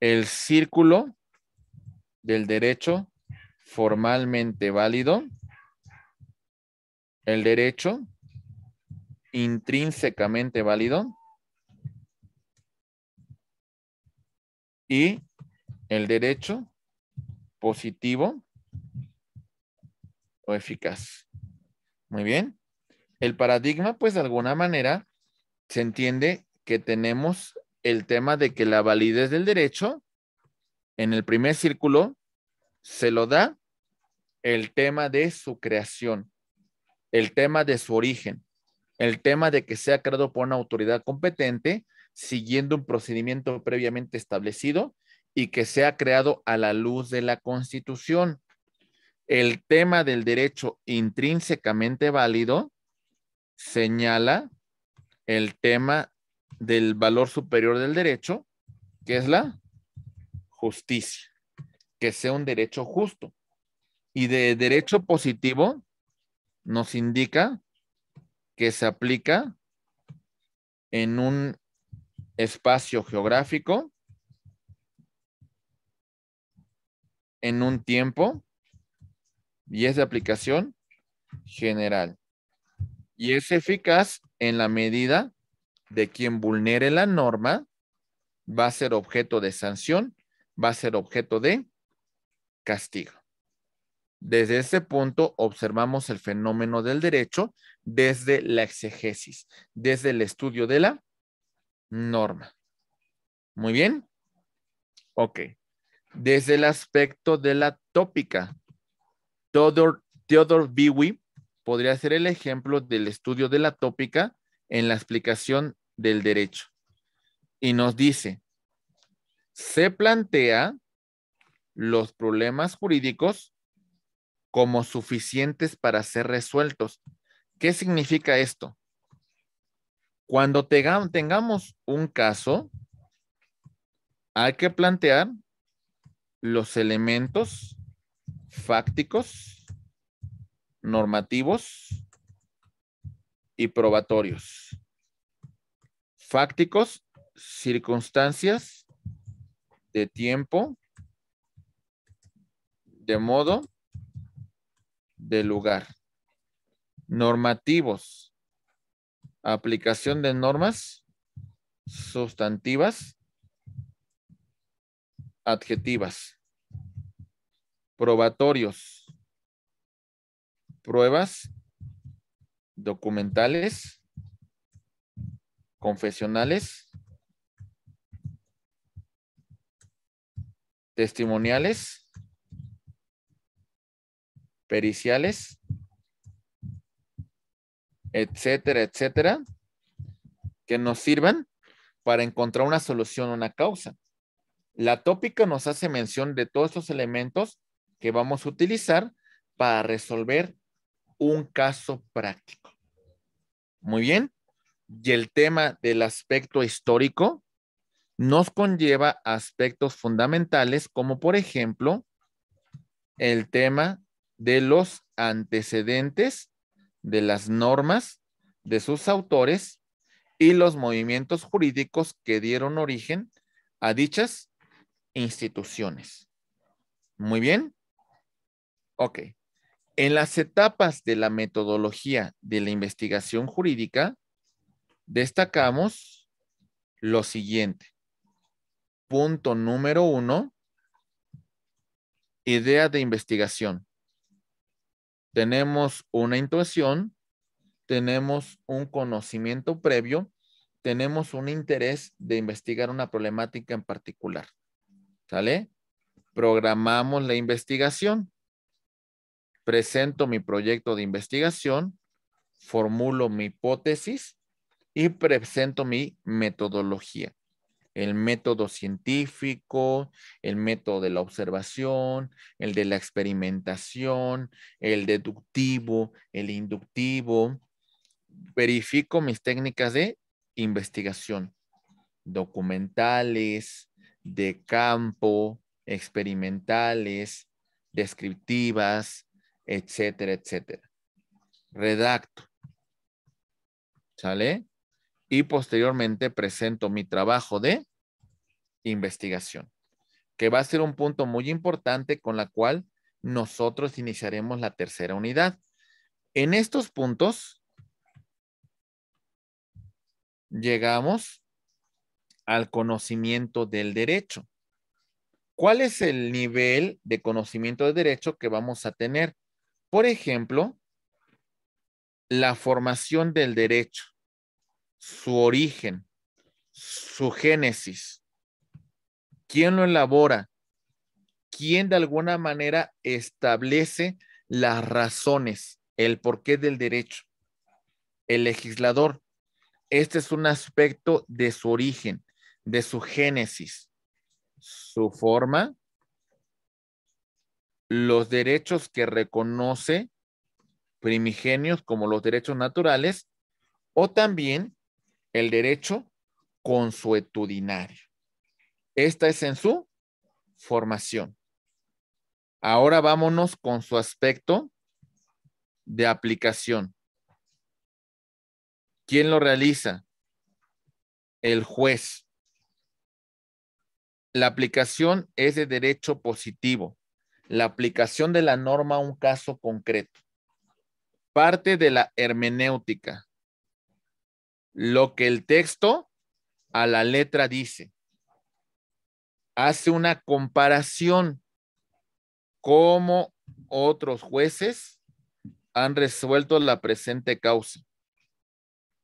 el círculo del derecho formalmente válido, el derecho intrínsecamente válido y el derecho positivo o eficaz. Muy bien. El paradigma, pues de alguna manera, se entiende que tenemos el tema de que la validez del derecho, en el primer círculo, se lo da el tema de su creación, el tema de su origen, el tema de que sea creado por una autoridad competente, siguiendo un procedimiento previamente establecido y que sea creado a la luz de la Constitución el tema del derecho intrínsecamente válido señala el tema del valor superior del derecho, que es la justicia, que sea un derecho justo. Y de derecho positivo nos indica que se aplica en un espacio geográfico, en un tiempo y es de aplicación general. Y es eficaz en la medida de quien vulnere la norma va a ser objeto de sanción, va a ser objeto de castigo. Desde ese punto observamos el fenómeno del derecho desde la exegesis, desde el estudio de la norma. Muy bien. Ok. Desde el aspecto de la tópica, Theodore, Biwi podría ser el ejemplo del estudio de la tópica en la explicación del derecho. Y nos dice, se plantea los problemas jurídicos como suficientes para ser resueltos. ¿Qué significa esto? Cuando tengamos un caso, hay que plantear los elementos fácticos, normativos y probatorios. Fácticos, circunstancias de tiempo, de modo, de lugar. Normativos, aplicación de normas sustantivas, adjetivas probatorios, pruebas, documentales, confesionales, testimoniales, periciales, etcétera, etcétera, que nos sirvan para encontrar una solución una causa. La tópica nos hace mención de todos estos elementos que vamos a utilizar para resolver un caso práctico. Muy bien. Y el tema del aspecto histórico nos conlleva aspectos fundamentales como por ejemplo el tema de los antecedentes de las normas de sus autores y los movimientos jurídicos que dieron origen a dichas instituciones. Muy bien. Ok. En las etapas de la metodología de la investigación jurídica, destacamos lo siguiente. Punto número uno, idea de investigación. Tenemos una intuición, tenemos un conocimiento previo, tenemos un interés de investigar una problemática en particular. ¿Sale? Programamos la investigación presento mi proyecto de investigación, formulo mi hipótesis y presento mi metodología. El método científico, el método de la observación, el de la experimentación, el deductivo, el inductivo. Verifico mis técnicas de investigación, documentales, de campo, experimentales, descriptivas, etcétera, etcétera. Redacto. ¿Sale? Y posteriormente presento mi trabajo de investigación, que va a ser un punto muy importante con la cual nosotros iniciaremos la tercera unidad. En estos puntos llegamos al conocimiento del derecho. ¿Cuál es el nivel de conocimiento de derecho que vamos a tener? Por ejemplo, la formación del derecho, su origen, su génesis, quién lo elabora, quién de alguna manera establece las razones, el porqué del derecho, el legislador. Este es un aspecto de su origen, de su génesis, su forma, los derechos que reconoce primigenios como los derechos naturales o también el derecho consuetudinario. Esta es en su formación. Ahora vámonos con su aspecto de aplicación. ¿Quién lo realiza? El juez. La aplicación es de derecho positivo la aplicación de la norma a un caso concreto. Parte de la hermenéutica. Lo que el texto a la letra dice. Hace una comparación Cómo otros jueces han resuelto la presente causa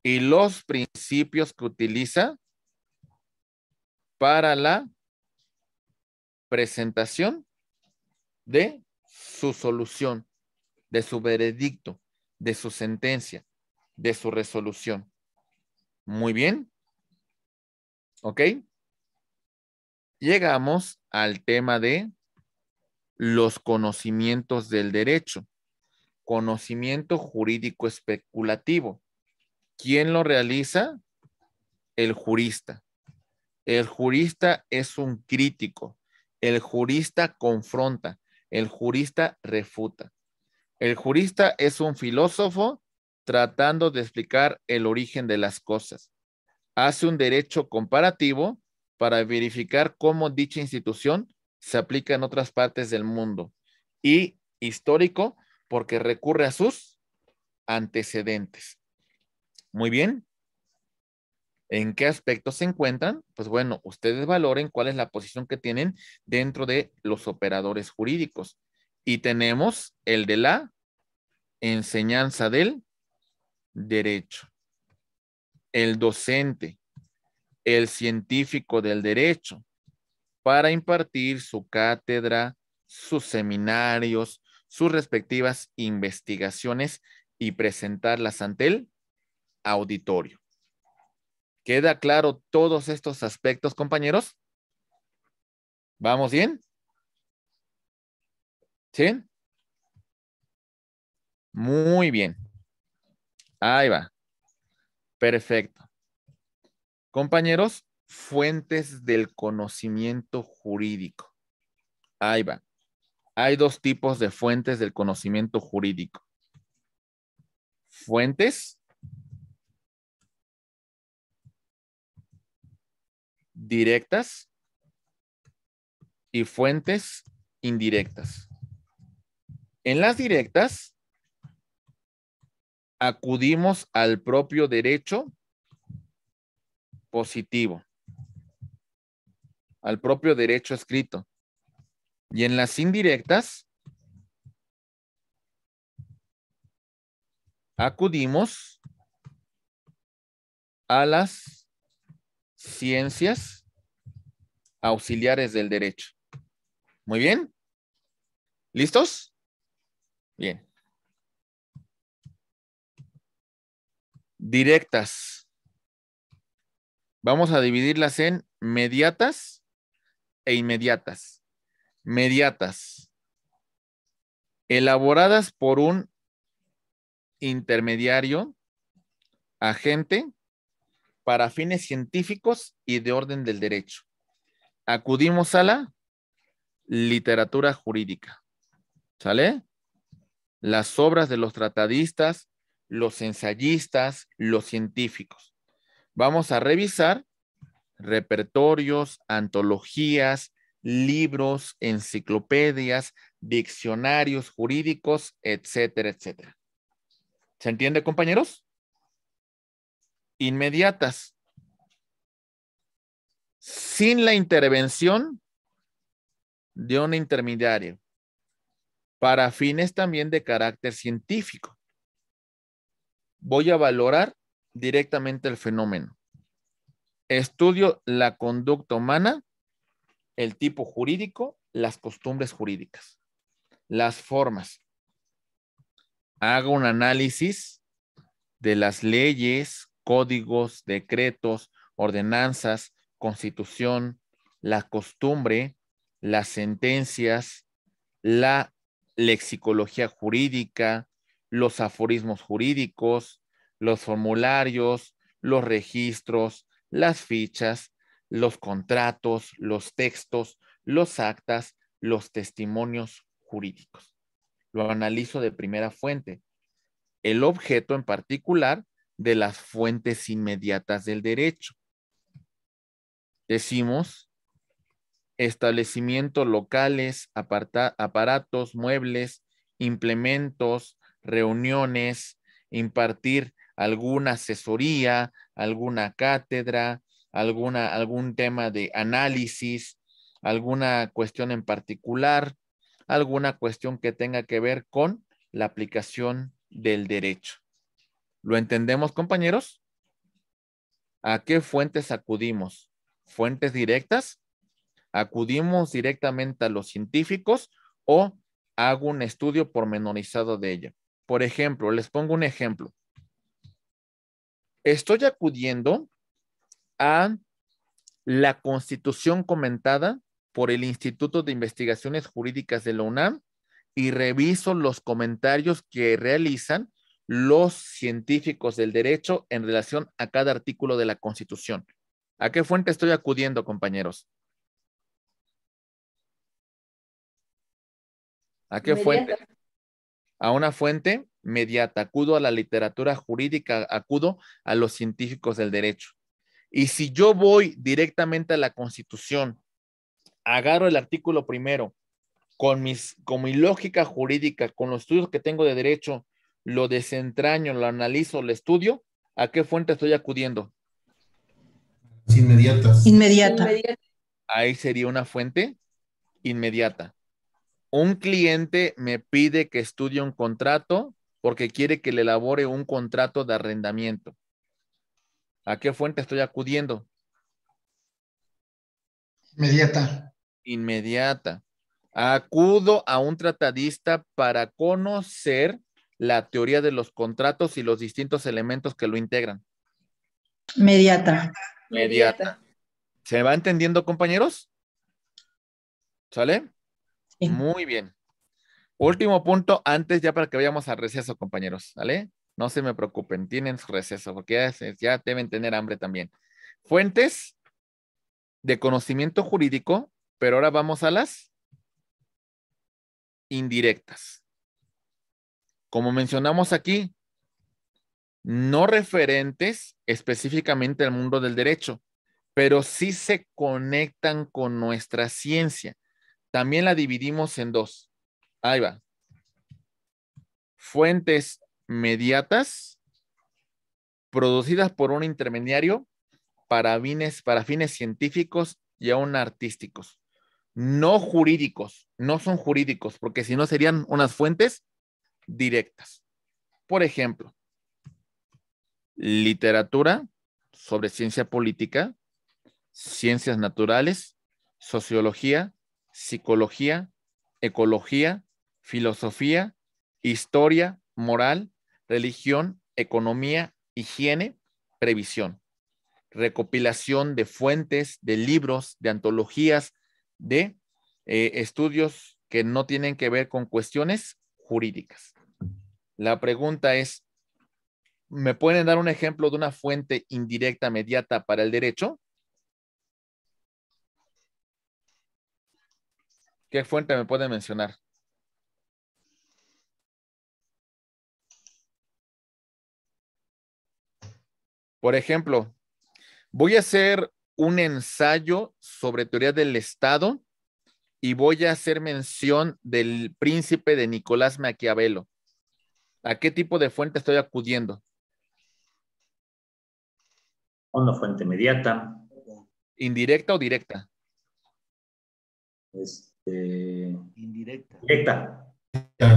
y los principios que utiliza para la presentación de su solución, de su veredicto, de su sentencia, de su resolución. Muy bien. ¿Ok? Llegamos al tema de los conocimientos del derecho, conocimiento jurídico especulativo. ¿Quién lo realiza? El jurista. El jurista es un crítico. El jurista confronta. El jurista refuta. El jurista es un filósofo tratando de explicar el origen de las cosas. Hace un derecho comparativo para verificar cómo dicha institución se aplica en otras partes del mundo. Y histórico porque recurre a sus antecedentes. Muy bien. ¿En qué aspectos se encuentran? Pues bueno, ustedes valoren cuál es la posición que tienen dentro de los operadores jurídicos. Y tenemos el de la enseñanza del derecho, el docente, el científico del derecho, para impartir su cátedra, sus seminarios, sus respectivas investigaciones y presentarlas ante el auditorio. ¿Queda claro todos estos aspectos, compañeros? ¿Vamos bien? ¿Sí? Muy bien. Ahí va. Perfecto. Compañeros, fuentes del conocimiento jurídico. Ahí va. Hay dos tipos de fuentes del conocimiento jurídico. Fuentes directas y fuentes indirectas. En las directas, acudimos al propio derecho positivo, al propio derecho escrito. Y en las indirectas, acudimos a las ciencias auxiliares del derecho. Muy bien. ¿Listos? Bien. Directas. Vamos a dividirlas en mediatas e inmediatas. Mediatas. Elaboradas por un intermediario, agente para fines científicos y de orden del derecho. Acudimos a la literatura jurídica. ¿Sale? Las obras de los tratadistas, los ensayistas, los científicos. Vamos a revisar repertorios, antologías, libros, enciclopedias, diccionarios jurídicos, etcétera, etcétera. ¿Se entiende, compañeros? inmediatas. Sin la intervención de un intermediario para fines también de carácter científico. Voy a valorar directamente el fenómeno. Estudio la conducta humana, el tipo jurídico, las costumbres jurídicas, las formas. Hago un análisis de las leyes, códigos, decretos, ordenanzas, constitución, la costumbre, las sentencias, la lexicología jurídica, los aforismos jurídicos, los formularios, los registros, las fichas, los contratos, los textos, los actas, los testimonios jurídicos. Lo analizo de primera fuente. El objeto en particular de las fuentes inmediatas del derecho. Decimos, establecimientos locales, aparatos, muebles, implementos, reuniones, impartir alguna asesoría, alguna cátedra, alguna, algún tema de análisis, alguna cuestión en particular, alguna cuestión que tenga que ver con la aplicación del derecho. ¿Lo entendemos, compañeros? ¿A qué fuentes acudimos? ¿Fuentes directas? ¿Acudimos directamente a los científicos o hago un estudio pormenorizado de ella? Por ejemplo, les pongo un ejemplo. Estoy acudiendo a la constitución comentada por el Instituto de Investigaciones Jurídicas de la UNAM y reviso los comentarios que realizan los científicos del derecho en relación a cada artículo de la Constitución. ¿A qué fuente estoy acudiendo, compañeros? ¿A qué fuente? A una fuente mediata. Acudo a la literatura jurídica, acudo a los científicos del derecho. Y si yo voy directamente a la Constitución, agarro el artículo primero, con, mis, con mi lógica jurídica, con los estudios que tengo de derecho, lo desentraño, lo analizo, lo estudio, ¿a qué fuente estoy acudiendo? Inmediata. Ahí sería una fuente inmediata. Un cliente me pide que estudie un contrato porque quiere que le elabore un contrato de arrendamiento. ¿A qué fuente estoy acudiendo? Inmediata. Inmediata. Acudo a un tratadista para conocer la teoría de los contratos y los distintos elementos que lo integran? Mediata. Mediata. ¿Se va entendiendo, compañeros? ¿Sale? Muy bien. Último punto, antes ya para que vayamos a receso, compañeros, ¿sale? No se me preocupen, tienen receso, porque ya deben tener hambre también. Fuentes de conocimiento jurídico, pero ahora vamos a las indirectas como mencionamos aquí, no referentes específicamente al mundo del derecho, pero sí se conectan con nuestra ciencia. También la dividimos en dos. Ahí va. Fuentes mediatas producidas por un intermediario para fines, para fines científicos y aún artísticos. No jurídicos, no son jurídicos, porque si no serían unas fuentes directas. Por ejemplo, literatura sobre ciencia política, ciencias naturales, sociología, psicología, ecología, filosofía, historia, moral, religión, economía, higiene, previsión, recopilación de fuentes, de libros, de antologías, de eh, estudios que no tienen que ver con cuestiones jurídicas. La pregunta es, ¿me pueden dar un ejemplo de una fuente indirecta mediata para el derecho? ¿Qué fuente me pueden mencionar? Por ejemplo, voy a hacer un ensayo sobre teoría del Estado y voy a hacer mención del príncipe de Nicolás Maquiavelo. ¿A qué tipo de fuente estoy acudiendo? Una fuente inmediata. ¿Indirecta o directa? Este, indirecta. Directa.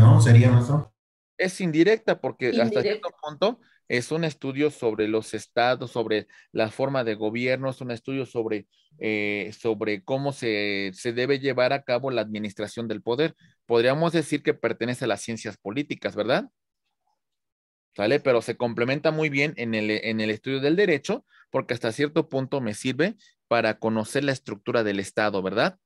¿no? Sería eso. Es indirecta porque hasta cierto punto es un estudio sobre los estados, sobre la forma de gobierno, es un estudio sobre, eh, sobre cómo se, debe llevar a cabo la administración del poder. Podríamos decir que pertenece a las ciencias políticas, ¿verdad? ¿Sale? Pero se complementa muy bien en el, en el estudio del derecho, porque hasta cierto punto me sirve para conocer la estructura del Estado, ¿verdad?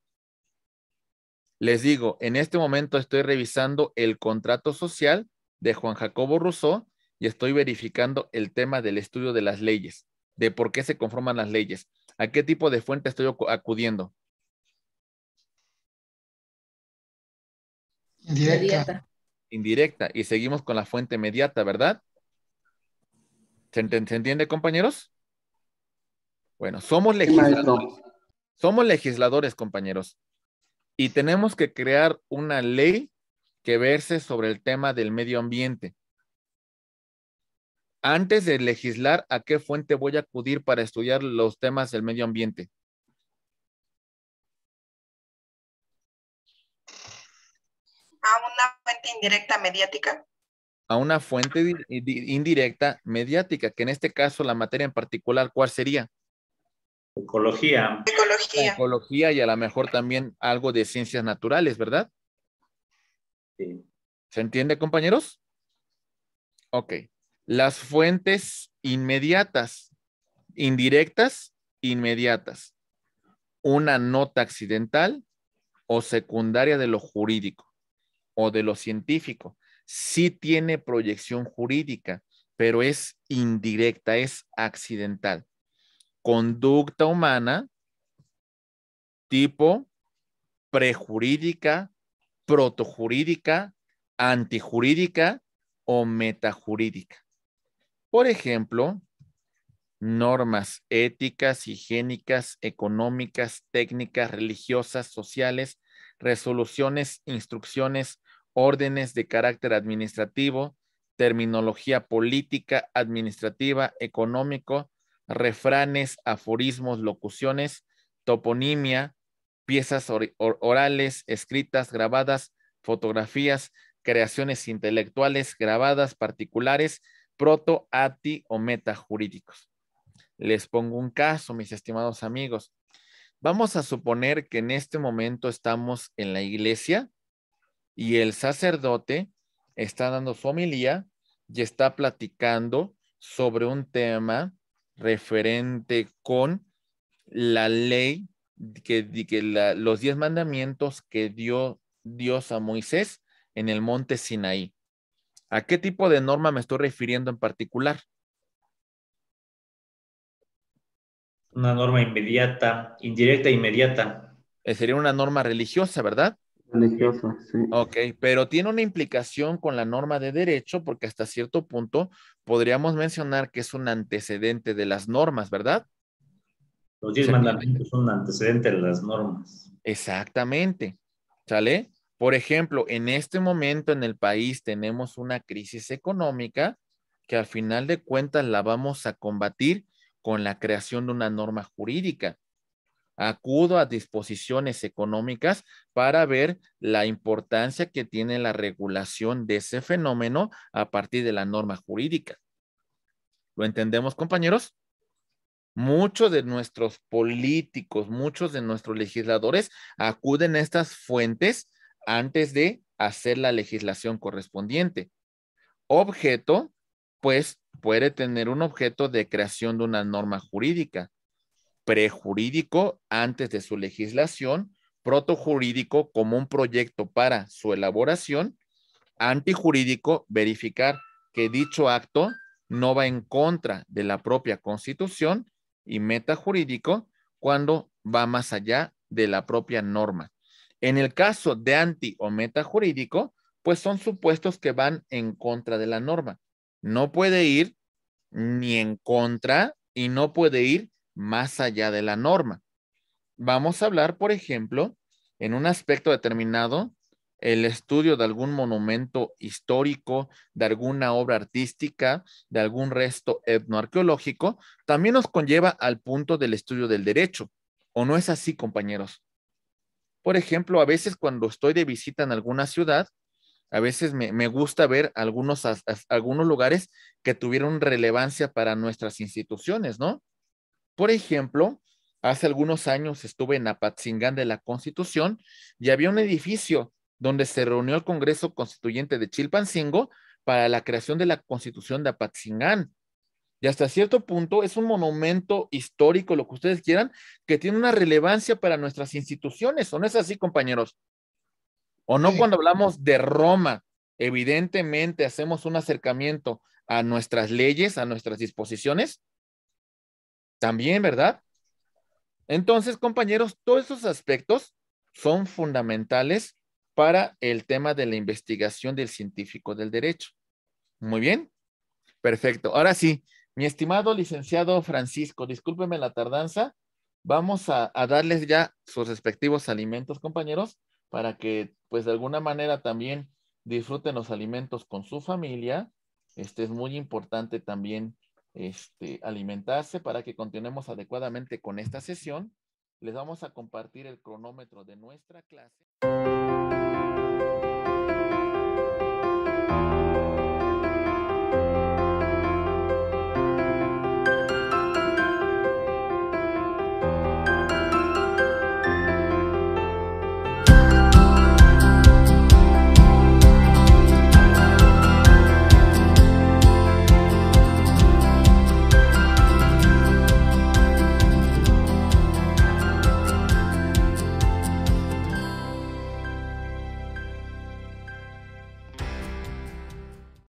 Les digo, en este momento estoy revisando el contrato social de Juan Jacobo Rousseau y estoy verificando el tema del estudio de las leyes, de por qué se conforman las leyes, a qué tipo de fuente estoy acudiendo. Indirecta. Indirecta. Y seguimos con la fuente inmediata, ¿verdad? ¿se entiende, compañeros? Bueno, somos legisladores. Somos legisladores, compañeros. Y tenemos que crear una ley que verse sobre el tema del medio ambiente antes de legislar a qué fuente voy a acudir para estudiar los temas del medio ambiente. A una fuente indirecta mediática. A una fuente indirecta mediática, que en este caso la materia en particular, ¿cuál sería? Ecología. Ecología. Ecología y a lo mejor también algo de ciencias naturales, ¿verdad? Sí. ¿Se entiende, compañeros? Ok las fuentes inmediatas, indirectas, inmediatas, una nota accidental o secundaria de lo jurídico o de lo científico. Sí tiene proyección jurídica, pero es indirecta, es accidental. Conducta humana, tipo prejurídica, protojurídica, antijurídica o metajurídica. Por ejemplo, normas éticas, higiénicas, económicas, técnicas, religiosas, sociales, resoluciones, instrucciones, órdenes de carácter administrativo, terminología política, administrativa, económico, refranes, aforismos, locuciones, toponimia, piezas orales, escritas, grabadas, fotografías, creaciones intelectuales, grabadas, particulares, proto, ati o meta jurídicos. Les pongo un caso, mis estimados amigos. Vamos a suponer que en este momento estamos en la iglesia y el sacerdote está dando su homilía y está platicando sobre un tema referente con la ley que, los diez mandamientos que dio Dios a Moisés en el monte Sinaí. ¿A qué tipo de norma me estoy refiriendo en particular? Una norma inmediata, indirecta e inmediata. Eh, sería una norma religiosa, ¿verdad? Religiosa, sí. Ok, pero tiene una implicación con la norma de derecho porque hasta cierto punto podríamos mencionar que es un antecedente de las normas, ¿verdad? Los diez mandamientos son un antecedente de las normas. Exactamente. ¿Sale? Por ejemplo, en este momento en el país tenemos una crisis económica que al final de cuentas la vamos a combatir con la creación de una norma jurídica. Acudo a disposiciones económicas para ver la importancia que tiene la regulación de ese fenómeno a partir de la norma jurídica. ¿Lo entendemos, compañeros? Muchos de nuestros políticos, muchos de nuestros legisladores acuden a estas fuentes antes de hacer la legislación correspondiente. Objeto, pues puede tener un objeto de creación de una norma jurídica, prejurídico antes de su legislación, protojurídico como un proyecto para su elaboración, antijurídico verificar que dicho acto no va en contra de la propia constitución y metajurídico cuando va más allá de la propia norma. En el caso de anti o meta jurídico, pues son supuestos que van en contra de la norma. No puede ir ni en contra y no puede ir más allá de la norma. Vamos a hablar, por ejemplo, en un aspecto determinado, el estudio de algún monumento histórico, de alguna obra artística, de algún resto etnoarqueológico, también nos conlleva al punto del estudio del derecho. ¿O no es así, compañeros? Por ejemplo, a veces cuando estoy de visita en alguna ciudad, a veces me, gusta ver algunos, algunos lugares que tuvieron relevancia para nuestras instituciones, ¿no? Por ejemplo, hace algunos años estuve en Apatzingán de la Constitución y había un edificio donde se reunió el Congreso Constituyente de Chilpancingo para la creación de la Constitución de Apatzingán y hasta cierto punto es un monumento histórico, lo que ustedes quieran, que tiene una relevancia para nuestras instituciones, ¿o no es así, compañeros? ¿O no cuando hablamos de Roma? Evidentemente hacemos un acercamiento a nuestras leyes, a nuestras disposiciones. También, ¿verdad? Entonces, compañeros, todos esos aspectos son fundamentales para el tema de la investigación del científico del derecho. Muy bien. Perfecto. Ahora sí, mi estimado licenciado Francisco, discúlpeme la tardanza. Vamos a, a, darles ya sus respectivos alimentos, compañeros, para que, pues, de alguna manera también disfruten los alimentos con su familia. Este es muy importante también este, alimentarse para que continuemos adecuadamente con esta sesión. Les vamos a compartir el cronómetro de nuestra clase.